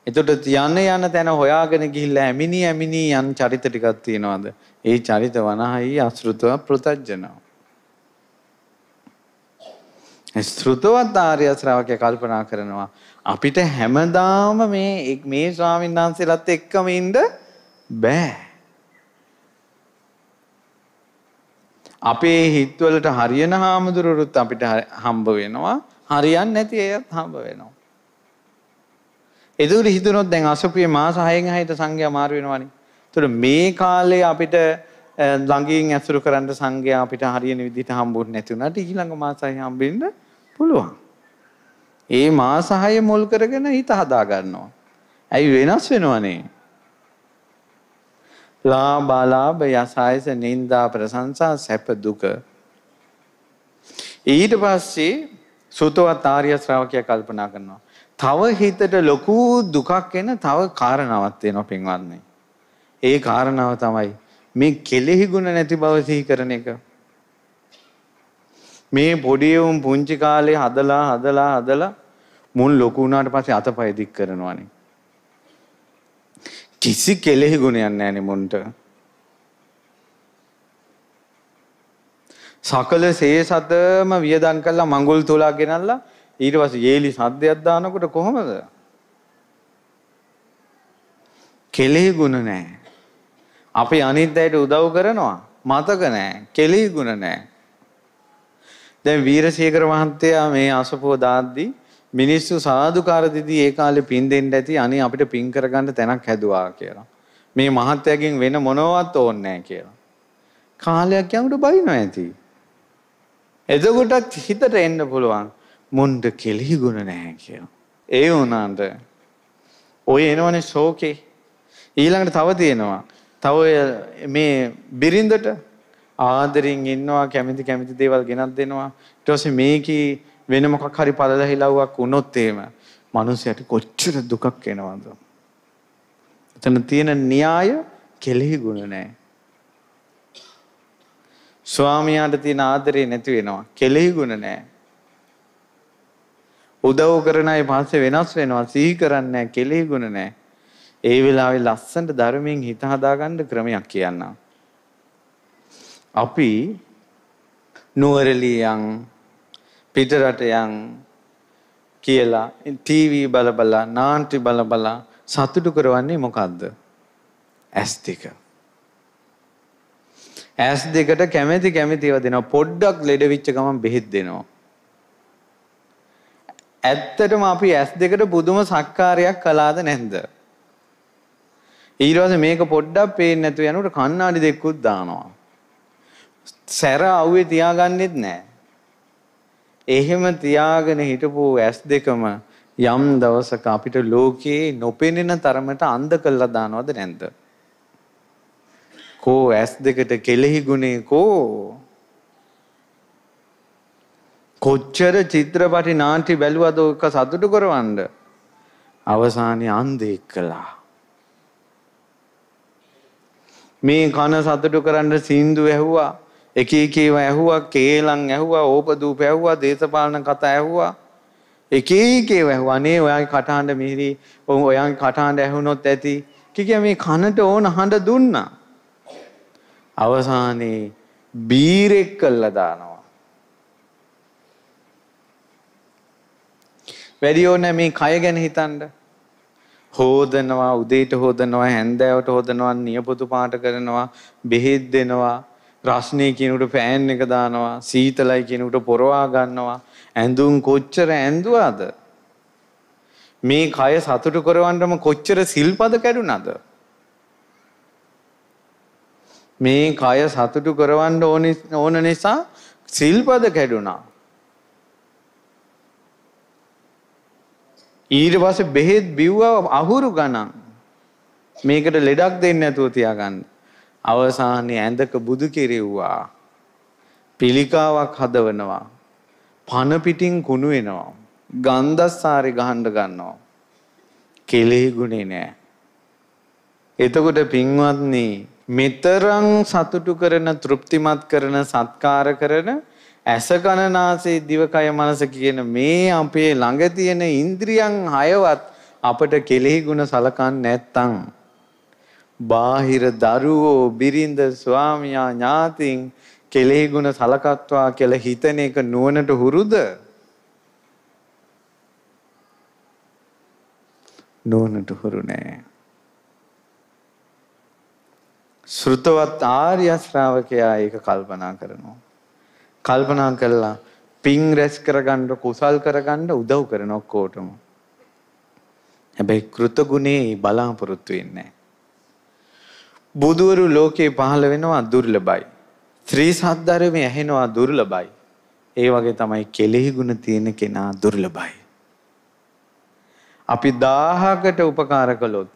Speaker 1: එතකොට යන යන තැන හොයාගෙන ගිහිල්ලා ඇමිනි ඇමිනි යන චරිත ටිකක් තියෙනවාද? ඒ චරිත වනහයි අසෘතව ප්‍රතජ්ජනව. ශ්‍රුතවත් ආර්ය ශ්‍රාවකයා කල්පනා කරනවා අපිට හැමදාම මේ මේ ස්වාමීන් වහන්සේලාත් එක්කම ඉන්න බෑ. අපේ හිත්වලට හරියන හාමුදුරුවොත් අපිට හම්බ වෙනවා. හරියන්නේ නැති ඒත් හම්බ වෙනවා. එදකට හිතනොත් දැන් අසපුිය මාස හයෙන් හහිත සංඝය අමාරු වෙනවානි. තුට මේ කාලේ අපිට ළඟින් ඇසුරු කරන්න සංඝය අපිට හරියන විදිහට හම්බුන් නැතිවුණට ඊළඟ මාසහය හම්බෙන්න පුළුවන්. ඒ මාසහය මුල් කරගෙන හිත හදාගන්නවා. ඇයි වෙනස් වෙනවනේ. ලා බාලාභ යසායස නින්දා ප්‍රසංසා සැප දුක. ඊට පස්සේ සුතවත් ආර්ය ශ්‍රාවකයා කල්පනා කරනවා. තව හිතට ලොකු දුකක් එන තව කාරණාවක් තියෙනවා පින්වත්නි. ඒ කාරණාව තමයි මේ කෙලෙහි ගුණ නැති බව සිහිකරන එක. මේ පොඩි වුන් පුංචි කාලේ හදලා හදලා හදලා මුන් ලොකු වුණාට පස්සේ අතපය දික් කරනවානේ. කිසි කෙලෙහි ගුණයක් නැහැනේ මුන්ට. සකල සේසතම වියදම් කළා මඟුල් තුලා ගෙනල්ලා ඊට පස්සේ යේලි සද්දයක් දානකොට කොහමද? කෙලෙහි ගුණ නැහැ. අපි අනිත් අයට උදව් කරනවා. මතක නැහැ. කෙලෙහි ගුණ නැහැ. දැන් වීරසේකර මහත්තයා මේ අසපුව දාද්දී මිනිස්සු සාදුකාර දෙදී ඒ කාලේ පින් දෙන්න ඇති අනේ අපිට පින් කරගන්න තැනක් හැදුවා කියලා. මේ මහත්යගෙන් වෙන මොනවත් ඕනේ නැහැ කියලා. කාලයක් යනකොට බයිනෝ ඇති. එතකොටත් හිතට එන්න පුළුවන්. මුණ්ඩ කෙලිහි ගුණ නැහැ කියෝ. ඒ වුණාන්ට ඔය එනවනේ ශෝකේ. ඊළඟට තව තියෙනවා. තව මේ බිරිඳට ආදරෙන් ඉන්නවා කැමති කැමති දේවල් ගෙනත් දෙනවා. ඊට පස්සේ මේකේ වෙන මොකක් හරි පළලහිලව්වක් වුණොත් එහෙම මිනිසයාට කොච්චර දුකක් එනවද? එතන තියෙන න්‍යාය කෙලිහි ගුණ නැහැ. ස්වාමියාට තියෙන ආදරේ නැති වෙනවා. කෙලෙහි ගුණ නැහැ. උදව් කරන අය පස්සේ වෙනස් වෙනවා සිහි කරන්නේ නැහැ කෙලෙහි ගුණ නැහැ. ඒ වෙලාවේ ලස්සනට ධර්මයෙන් හිත හදාගන්න ක්‍රමයක් කියන්නම්. අපි නුවරලියන් පිටරටයන් කියලා ටීවී බල බල නාන්ටි බල බල සතුටු කරවන්නේ මොකද්ද? ඇස් දෙක. ඇස් දෙකට කැමැති කැමැතිව දෙනවා. පොඩ්ඩක් ලෙඩ වෙච්ච ගමන් බෙහෙත් දෙනවා. ඇත්තටම අපි ඇස් දෙකට පුදුම සක්කාරයක් කළාද නැද්ද? ඊට මේක පොඩ්ඩක් පේන්නේ නැතුව යනකොට කණ්ණාඩි දෙකකුත් දානවා. සැර අවුවේ තියාගන්නෙත් නැහැ. එහෙම තියාගෙන හිටපු ඇස් දෙකම යම් දවසක අපිට ලෝකේ නොපෙනෙන තරමට අන්ධ කළා දානවද නැද්ද? කෝ ඇස් දෙකට කෙලෙහි ගුණේ කෝ කොච්චර චිත්‍රපටි නාට්‍ය බැලුවද ඔක සතුටු කරවන්න. අවසානයේ අන්ධෙක් කළා. මේ කන සතුටු කරන්න සින්දු ඇහුවා, එක එක ඒවා ඇහුවා, කේලම් ඇහුවා, ඕපදූප ඇහුවා, දේශපාලන කතා ඇහුවා. එක එක ඒවා ඇහුවා. අනේ ඔයාගේ කටහඬ මිහිරි, ඔයාගේ කටහඬ ඇහුනොත් ඇති. කිකිය මේ කනට ඕන හඬ දුන්නා. අවසානයේ බීරෙක් කළා දානවා. වැඩි ඕනේ මේ කය ගැන හිතන්න. හෝදනවා උදේට හෝදනවා හැන්දෑවට හෝදනවා නියපොතු පාට කරනවා බෙහෙත් දෙනවා රස්නේ කියනකට ෆෑන් එක දානවා සීතලයි කියනකට පොරවා ගන්නවා ඇඳුම් කොච්චර ඇඳුවාද මේ කය සතුටු කරවන්නම කොච්චර සිල්පද කැඩුනද මේ කය සතුටු කරවන්න ඕන නිසා සිල්පද කැඩුනා ඊට පස්සේ බෙහෙත් බිව්වා අහුරු ගණන්. මේකට ලෙඩක් දෙන්නේ නැතුව තියාගන්න. අවසානයේ ඇඳක බුදු කෙරෙව්වා. පිළිකාවක් හදවනවා. පන පිටින් කුණු වෙනවා. ගන්ධස්සාරි ගහන්න ගන්නවා. කෙලෙහි ගුණේ නෑ. එතකොට පින්වත්නි මෙතරම් සතුටු කරන තෘප්තිමත් කරන සත්කාර කරන ඇස කනනාසේ දිවකය මනස කියන මේ අපේ ළඟ තියෙන ඉන්ද්‍රියන් හයවත් අපට කෙලෙහි ගුණ සලකන් නැත්තං. බාහිර දරුවෝ බිරිඳ ස්වාමියා ඥාතින් කෙලෙහි ගුණ සලකත්වා කියල හිතන එක නුවනට හුරුද. නුවනට හුරු නෑ. ශෘතවත් ආර්ය ශ්‍රාවකයා ඒක කල්පනා කරනවා. කල්පනා කළා පින් රැස් කරගන්න කුසල් කරගන්න උදව් කරන ඔක්කොටම. හැබැයි කෘතගුණේ බලාපොරොත්තු වෙන්නේ බුදුවරු ලෝකේ පහළ වෙනවා දුර්ලභයි. ත්‍රී සද්ධර්මයේ ඇහෙනවා දුර්ලභයි. ඒ වගේ තමයි කෙලෙහි ගුණ තියෙන කෙනා දුර්ලභයි. අපි 1000කට උපකාර කළොත්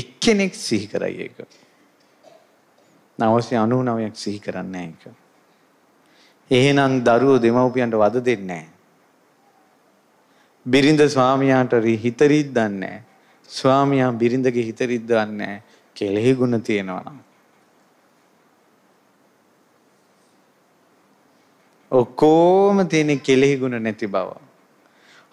Speaker 1: එක්කෙනෙක් සිහි කරයි ඒක. 999ක් සිහි කරන්නේ නැහැ ඒක. එහෙනම් දරුවෝ දෙමව්පියන්ට වද දෙන්නේ නැහැ. බිරිඳ ස්වාමියාට හිතරිද්දන්නේ නැහැ. ස්වාමියා බිරිඳගේ හිතරිද්දන්නේ නැහැ. කෙලෙහි ගුණ තියෙනවා නම්. ඔක්කොම තියෙන කෙලෙහි ගුණ නැති බව.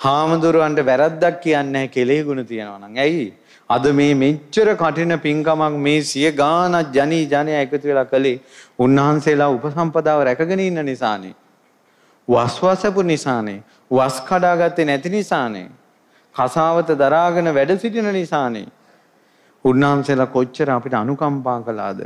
Speaker 1: හාමුදුරුවන්ට වැරද්දක් කියන්නේ කෙලෙහි ගුණ තියෙනවා නම්. ඇයි? අද මේ මෙච්චර කටින පින්කමක් මේ සිය ගානක් ජනී ජනයා එකතු වෙලා කළේ උන්වහන්සේලා උපසම්පදාව රැකගෙන ඉන්න නිසානේ. වස්වසපු නිසානේ. වස් කඩාගත්තේ නැති නිසානේ. කසාවත දරාගෙන වැඩ සිටින නිසානේ. උන්වහන්සේලා කොච්චර අපිට අනුකම්පා කළාද?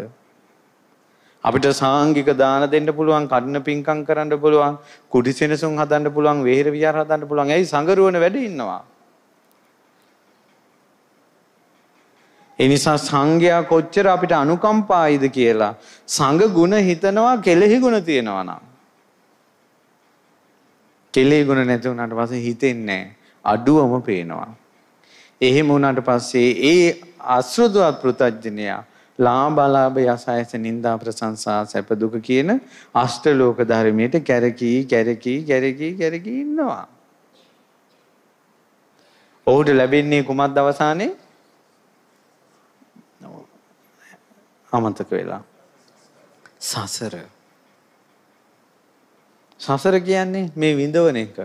Speaker 1: අපිට සාංගික දාන දෙන්න පුළුවන් කඩන පින්කම් කරන්න පුළුවන් කුඩිසෙනසුන් හදන්න පුළුවන් වෙහෙර විහාර හදන්න පුළුවන් ඇයි සංගරුවන වැඩ ඉන්නවා එනිසා සංඝයා කොච්චර අපිට අනුකම්පායිද කියලා සංඝ ගුණ හිතනවා කෙලෙහි ගුණ තියෙනවා නම්. කෙලෙහි ගුණ නැති වුණාට පස්සේ හිතෙන්නේ අඩුවම පේනවා. එහෙම වුණාට පස්සේ ඒ අසෘදවත් පෘතජ්ජනයා ලාභලාභය අසයස නින්දා ප්‍රශංසා සැප දුක කියන අෂ්ටලෝක ධර්මයට කැරකී කැරකී කැරකී කැරකී ඉන්නවා. ඔහුට ලැබෙන්නේ කුමක්ද අවසානයේ? අමතක වෙලා. සසර. සසර කියන්නේ මේ විඳවන එක.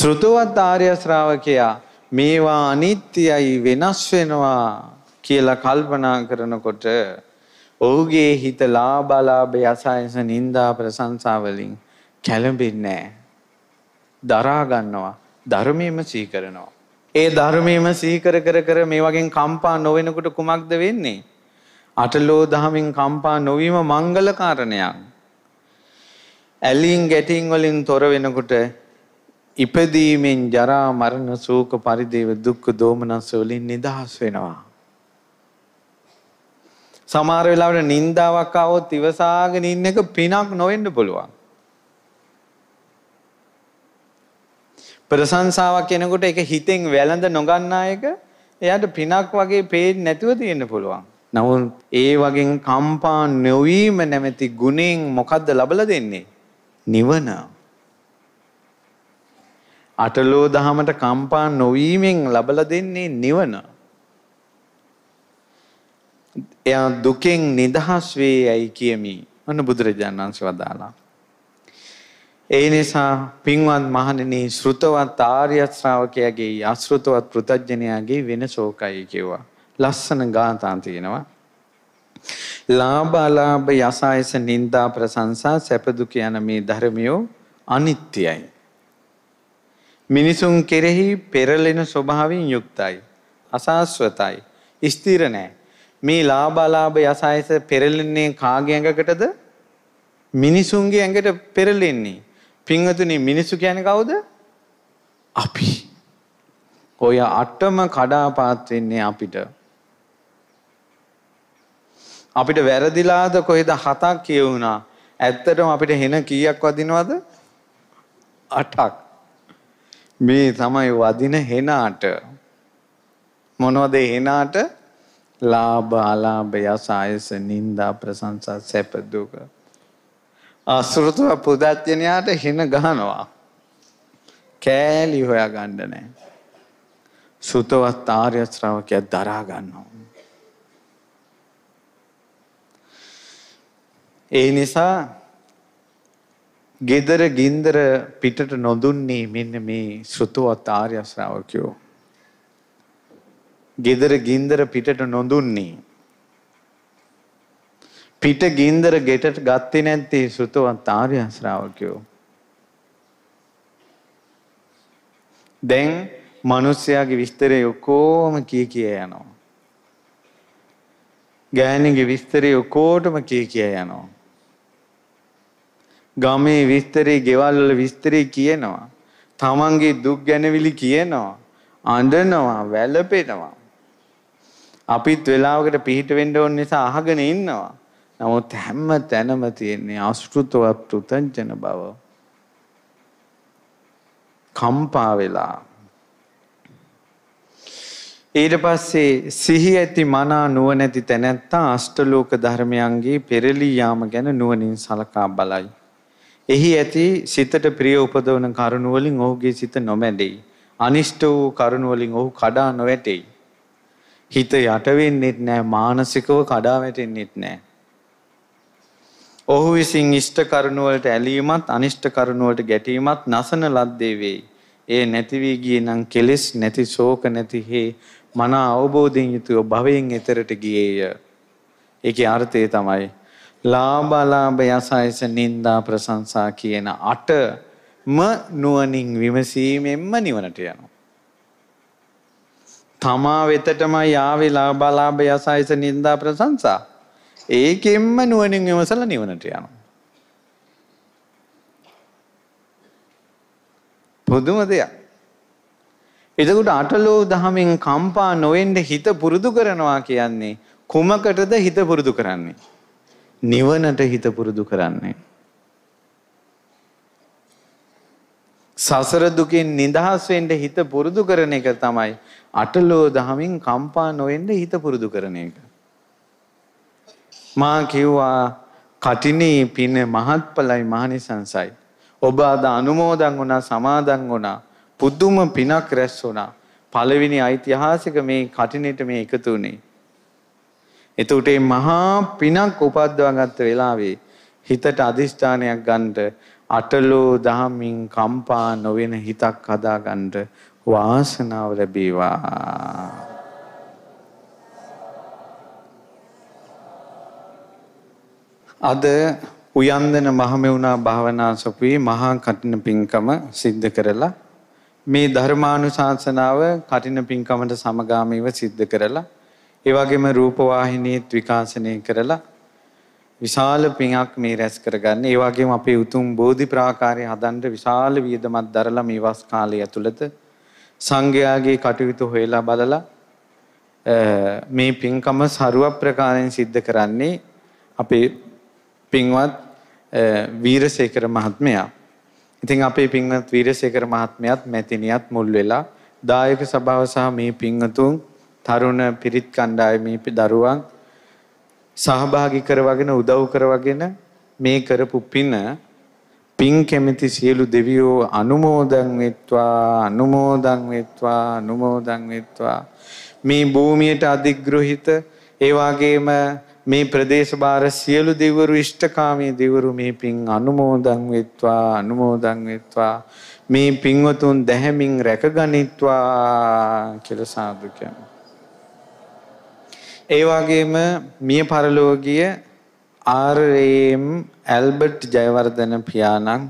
Speaker 1: ශ්‍රුතවත් ආර්ය ශ්‍රාවකයා මේවා අනිත්‍යයි වෙනස් වෙනවා කියලා කල්පනා කරනකොට ඔහුගේ හිත ලාභ ලාභ යසයස නින්දා ප්‍රශංසා වලින් කැළඹෙන්නේ නැහැ. දරා ගන්නවා ධර්මයේම සීකරනවා. ඒ ධර්මයේම සීකර කර කර මේ වගේ කම්පා නොවෙනකොට කුමක්ද වෙන්නේ? අටලෝ දහමින් කම්පා නොවීම මංගල කාරණයක්. ඇලීම් ගැටීම් වලින් තොර වෙනකොට ඉපදීමෙන් ජරා මරණ ශෝක පරිදේව දුක් දෝමනස් වලින් නිදහස් වෙනවා. සමහර වෙලාවට නින්දාවක් ආවොත් ඉවසාගෙන ඉන්න එක පිනක් නොවෙන්න පුළුවන්. ප්‍රශංසාවක් එනකොට ඒක හිතෙන් වැළඳ නොගන්න අයක එයාට පිනක් වගේ පේන්නේ නැතුව තියෙන්න පුළුවන්. නමුත් ඒ වගේ කම්පා නොවීම නැමැති ගුණෙන් මොකද්ද ලබලා දෙන්නේ? නිවන. අටලෝ දහමට කම්පා නොවීමෙන් ලබලා දෙන්නේ නිවන. එයා දුකෙන් නිදහස් වේ යයි කියමි. අන්න බුදුරජාණන් වහන්සේ වදාලා. ඒ නිසා පින්වත් මහණෙනි ශ්‍රුතවත් ආර්ය ශ්‍රාවකයාගේ අශ්‍රුතවත් පෘතජ්ජනයාගේ වෙනසෝකයි කිව්වා. ලස්සන ගාථා තියෙනවා. ලාභ අලාභ යසයස නින්දා ප්‍රශංසා සැප දුක යන මේ ධර්මියෝ අනිත්‍යයි. මිනිසුන් කෙරෙහි පෙරලෙන ස්වභාවයෙන් යුක්තයි. අසාස්වතයි. ස්ථිර නැහැ. මේ ලාභ අලාභ යසයස පෙරලෙන්නේ කාගේ ඇඟකටද? මිනිසුන්ගේ ඇඟට පෙරලෙන්නේ. පිංහතුනි මිනිස්සු කියන කවුද? අපි. ඔය අටම කඩාපාත් වෙන්නේ අපිට. අපිට වැරදිලාද කොහෙද හතක් කියවුණා. ඇත්තටම අපිට හෙන කීයක් වදිනවද? අටක්. මේ තමයි වදින හෙනාට. මොනවද හෙනාට? ලාභ අලාභ යස ආයස නින්දා ප්‍රශංසා සැප දුක අසෘතව පුදත්්‍යනයාට හින ගහනවා. කෑලි හොයා ගණ්ඩ නෑ. සුතවත් ආර්ය ශ්‍රාවකයක් දරා ගන්නවා. ඒ නිසා ගෙදර ගින්දර පිටට නොදුන්නේ මෙන්න මේ සෘතුවත් ආර්ය ශ්‍රාවකයෝ. ගෙදර ගින්දර පිටට නොදුන්නේ පිට ගින්දර ගෙටට ගත්තේ නැත්තේ සුතවත් ආර්යන් ශ්‍රාවකයෝ. දැන් මිනිස්යාගේ විස්තරය ඔක්කොම කී කිය යනවා. ගෑණිගේ විස්තරය ඔක්කොටම කී කිය යනවා. ගමේ විස්තරේ, ගෙවල් වල විස්තරේ කියනවා. තමන්ගේ දුක් ගැනවිලි කියනවා. අඬනවා, වැළපෙනවා. අපිත් වෙලාවකට පිහිට වෙන්න ඕන නිසා අහගෙන ඉන්නවා. නමුත් හැම තැනම තියෙන්නේ අසෘතව පෘතංජන බව. කම්පා වෙලා. ඊට පස්සේ සිහි ඇති මනා නුවණැති තැනැත්තා අෂ්ටලෝක ධර්මයන්ගේ පෙරලී යාම ගැන නුවණින් සලකා බලයි. එහි ඇති සිතට ප්‍රිය උපදවන කරුණු වලින් ඔහුගේ සිත නොමැඩෙයි. අනිෂ්ට වූ කරුණු වලින් ඔහු කඩා නොවැටෙයි. හිත යට වෙන්නෙත් නැහැ මානසිකව කඩා වැටෙන්නෙත් නැහැ. ඔහු විසින් ඉෂ්ට කරුණුවලට ඇලීමත් අනිෂ්ට කරුණුවලට ගැටීමත් නසන ලද්දේ වෙයි. ඒ නැති වී ගියේ නම් කෙලෙස් නැති ශෝක නැති හේ මන අවබෝධයෙන් යුතුව භවයෙන් එතරට ගියේය. ඒකේ අර්ථය තමයි ලාභලාභ යසයස නින්දා ප්‍රශංසා කියන අටම නුවණින් විමසීමෙන්ම නිවනට යනවා. තමා වෙතටම යාවේ ලාභලාභ යසයස නින්දා ප්‍රශංසා ඒකෙන්ම නුවණින් විමසලා නිවනට යනවා. පුදුම දෙයක්. එතකොට අටලෝ දහමෙන් කම්පා නොවෙන්න හිත පුරුදු කරනවා කියන්නේ කුමකටද හිත පුරුදු කරන්නේ? නිවනට හිත පුරුදු කරන්නේ. සසර දුකෙන් නිදහස් වෙන්න හිත පුරුදු කරන එක තමයි අටලෝ දහමින් කම්පා නොවෙන්න හිත පුරුදු කරන එක. මා කිව්වා කටිනේ පින මහත්ඵලයි මහනිසංසයි. ඔබ අද අනුමෝදන් වුණා සමාදන් වුණා. පුදුම පිනක් රැස් වුණා. පළවෙනි ඓතිහාසික මේ කටිනෙට මේ එකතු වුණේ. එතකොට මේ මහා පිනක් උපද්දවා ගත්ත වෙලාවේ හිතට අදිෂ්ඨානයක් ගන්නට අටලෝ දහමින් කම්පා නොවන හිතක් හදාගන්න වාසනාව ලැබේවා. අද උයන්දන මහමෙවුනා භාවනාසපුවේ මහා කටින පිංකම සිද්ධ කරලා මේ ධර්මානුශාසනාව කටින පිංකමට සමගාමීව සිද්ධ කරලා ඒ වගේම රූපවාහිනීත් විකාශනය කරලා විශාල පිංක් මේ රැස් කරගන්න. ඒ වගේම අපේ උතුම් බෝධි ප්‍රාකාරය හදන්න විශාල වියදමක් දරලා මේ වස් කාලය ඇතුළත සංඝයාගේ කටයුතු හොයලා බලලා මේ පින්කම සරුව ප්‍රකාරයෙන් සිද්ධ කරන්නේ අපේ පින්වත් වීරසේකර මහත්මයා. ඉතින් අපේ පින්වත් වීරසේකර මහත්මයාත් මැතිනියත් මුල් වෙලා දායක සභාව සහ මේ පින්වතුන් තරුණ පිරිත් කණ්ඩායමේ දරුවන් සහභාගී කරවගෙන උදව් කරවගෙන මේ කරපු පින පින් කැමති සියලු දෙවියෝ අනුමෝදන් වෙත්වා අනුමෝදන් වෙත්වා අනුමෝදන් වෙත්වා මේ භූමියට අධිග්‍රහිත ඒ වගේම මේ ප්‍රදේශ බාර සියලු දෙවිවරු ඉෂ්ඨකාමී දෙවිවරු මේ පින් අනුමෝදන් වෙත්වා අනුමෝදන් වෙත්වා මේ පින්වතුන් දැහැමින් රැකගනිත්වා කියලා සාදු ඒ වගේම මිය පරලෝකීය ආර්.එම්. ඇල්බර්ට් ජයවර්ධන පියාණන්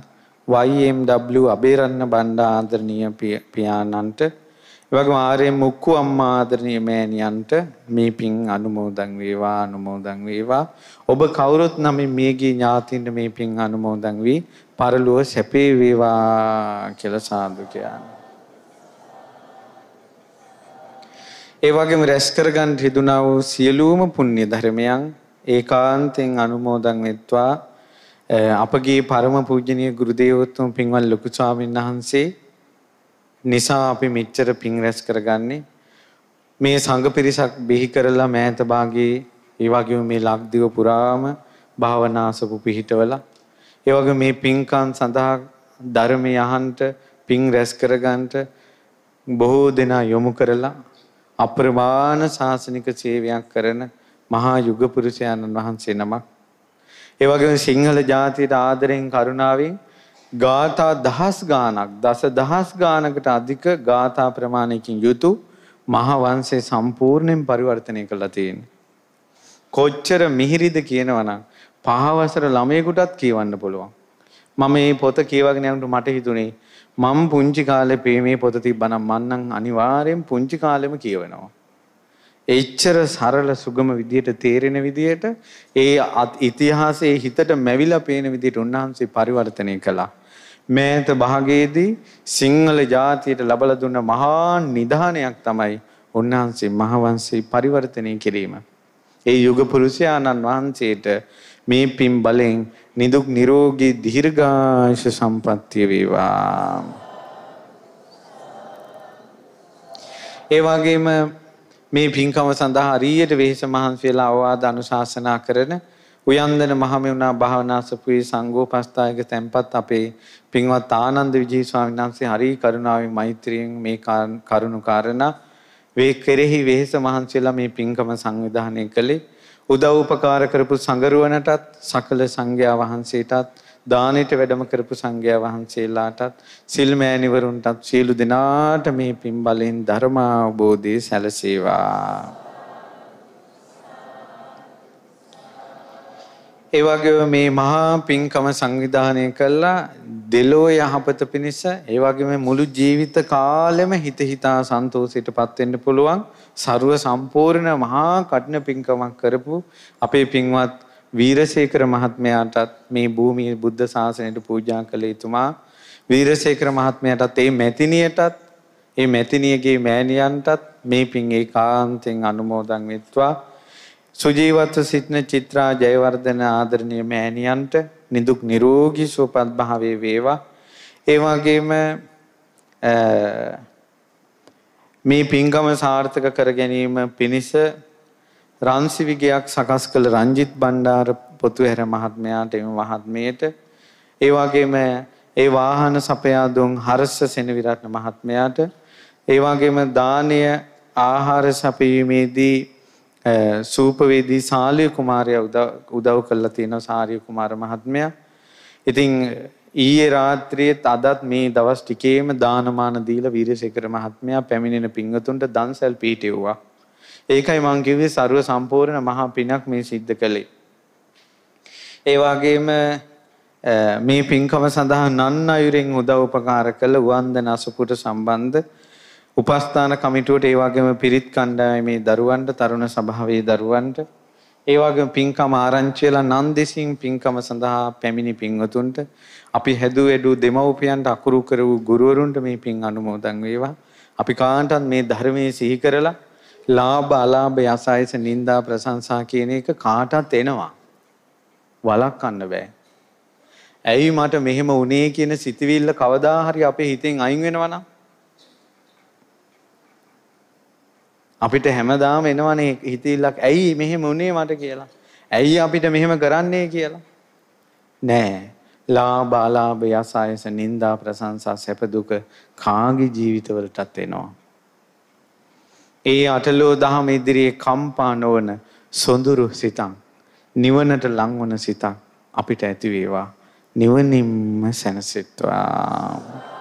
Speaker 1: YMW අබේරන්න බණ්ඩා ආදරණීය පියාණන්ට එවගේම ආර්ය මුක්කු අම්මා ආදරණීය මෑණියන්ට මේ පින් අනුමෝදන් වේවා අනුමෝදන් වේවා ඔබ කවුරුත් නම් මේගේ ඥාතින්ට මේ පින් අනුමෝදන් වී පරලොව සැපේ වේවා කියලා සාදු කියන්නේ. ඒ වගේම රැස් කරගන්න හිතුණා වූ සියලුම පුණ්‍ය ධර්මයන් ඒකාන්තයෙන් අනුමෝදන් වෙත්වා අපගේ පරම පූජනීය ගුරු දේවෝත්තම පින්වත් ලොකු ස්වාමීන් වහන්සේ නිසා අපි මෙච්චර පිං රැස් කරගන්නේ මේ සංඝ පිරිසක් බිහි කරලා මෑත භාගයේ ඒ වගේම මේ ලක්දිව පුරාම භාවනාසපු පිහිටවලා ඒ වගේ මේ පිංකම් සඳහා ධර්මය අහන්ට පිං රැස් කරගන්නට බොහෝ දෙනා යොමු කරලා අප්‍රමාණ ශාසනික සේවයක් කරන මහා යුග පුරුෂයන්න් වහන්සේ නමක් ඒ වගේම සිංහල ජාතියට ආදරෙන් කරුණාවෙන් ගාථා දහස් ගානක් දස දහස් ගානකට අධික ගාථා ප්‍රමාණයකින් යුතු මහා වංශේ සම්පූර්ණයෙන් පරිවර්තනය කළා තියෙන්නේ. කොච්චර මිහිරිද කියනවනම් පහවසර ළමයෙකුටත් කියවන්න පුළුවන්. මම මේ පොත කියවගෙන යනකොට මට හිතුනේ මම පුංචි කාලේ මේ පොත තිබ්බනම් මන්නම් අනිවාර්යෙන් පුංචි කාලෙම කියවනවා. එච්චර සරල සුගම විදියට තේරෙන විදියට ඒ ඉතිහාසයේ හිතට මැවිලා පේන විදියට උන්වහන්සේ පරිවර්තනය කළා. මෑත භාගයේදී සිංහල ජාතියට ලබලා දුන්න මහා නිධානයක් තමයි උන්වහන්සේ මහවංශේ පරිවර්තනය කිරීම. ඒ යුග පුරුෂයාණන් වහන්සේට මේ පින් බලෙන් නිදුක් නිරෝගී දීර්ඝායුෂ සම්පන්නිය වේවා. ඒ වගේම මේ පින්කම සඳහා හරියට වෙහෙස මහන්සියලා අවවාද අනුශාසනා කරන උයන්දන මහමෙවුනා භාවනාසපුරි සංඝෝපස්ථායක තැන්පත් අපේ පින්වත් ආනන්ද විජේ ස්වාමීන් වහන්සේ හරි කරුණාවෙන් මෛත්‍රියෙන් මේ කරුණු කාරණා වේ කෙරෙහි වෙහෙස මහන්සියලා මේ පින්කම සංවිධානය කළේ උදව් උපකාර කරපු සංගරුවනටත් සකල සංඝයා වහන්සේටත් දානෙට වැඩම කරපු සංඝයා වහන්සේලාටත් සිල් මෑණිවරුන්ටත් සියලු දෙනාට මේ පින් බලෙන් ධර්ම අවබෝධය සැලසේවා ඒ වගේම මේ මහා පින්කම සංවිධානය කළා දෙලෝ යහපත පිණිස ඒ වගේම මුළු ජීවිත කාලෙම හිත හිතා සන්තෝෂයටපත් වෙන්න පුළුවන් ਸਰව සම්පූර්ණ මහා කඨින පින්කමක් කරපු අපේ පින්වත් වීරසේකර මහත්මයාටත් මේ භූමියේ බුද්ධ ශාසනයට පූජා කළ යුතුමා වීරසේකර මහත්මයාටත් ඒ මැතිණියටත් ඒ මැතිණියගේ මෑණියන්ටත් මේ පින් ඒකාන්තෙන් අනුමෝදන් වෙත්වා සුජීවත්ව සිටින චිත්‍රා ජයවර්ධන ආදරණීය මෑණියන්ට නිදුක් නිරෝගී සුවපත් භාවයේ වේවා. ඒ වගේම මේ පින්කම සාර්ථක කර ගැනීම පිණිස රන්සිවිගයක් සකස් කළ රංජිත් බණ්ඩාර පොතුහැර මහත්මයාට එම මහත්මයට ඒ වගේම ඒ වාහන සපයා දුන් හර්ෂ සෙනවිරත්න මහත්මයාට ඒ වගේම දානීය ආහාර සපයීමේදී සූපවේදී සාලිය කුමාරයා උදව් කළා තියෙනවා සාරිය කුමාර මහත්මයා. ඉතින් ඊයේ රාත්‍රියේ තදත් මේ දවස් ටිකේම දානමාන දීලා වීරසේකර මහත්මයා පැමිණෙන පිංගතුන්ට දන්සල් පීටෙව්වා. ඒකයි මම කිව්වේ ਸਰව සම්පූර්ණ මහා පිනක් මේ සිද්ධ කළේ. ඒ වගේම මේ පින්කම සඳහා නන් අයුරෙන් උදව් උපකාර කළ වන්දන අසපුට සම්බන්ධ උපස්ථාන කමිටුවට ඒ වගේම පිරිත් කණ්ඩායමේ දරුවන්ට තරුණ සභාවේ දරුවන්ට ඒ වගේම පින්කම ආරංචිලා නන්දිසින් පින්කම සඳහා පැමිණි පින්වතුන්ට අපි හැදූ වැඩූ දෙමව්පියන්ට අකුරු කර වූ ගුරුවරුන්ට මේ පින් අනුමෝදන් වේවා අපි කාටත් මේ ධර්මයේ සිහි කරලා ලාභ අලාභ යසයස නිന്ദා ප්‍රශංසා කියන එක කාටත් එනවා වළක්වන්න බෑ ඇයි මට මෙහෙම වුණේ කියන සිතවිල්ල කවදා හරි අපේ හිතෙන් අයින් වෙනවා නම් අපිට හැමදාම එනවනේ හිතවිල්ලක් ඇයි මෙහෙම වුණේ මට කියලා. ඇයි අපිට මෙහෙම කරන්නේ කියලා. නෑ. ලාභ අලාභ යස ආයස නිന്ദා ප්‍රශංසා සැප දුක කාගේ ජීවිතවලටත් එනවා. ඒ අටලෝ දහම ඉදිරියේ කම්පා නොවන සොඳුරු සිතක් නිවනට ලංවන සිතක් අපිට ඇති වේවා. නිවනින්ම සැනසෙත්වා.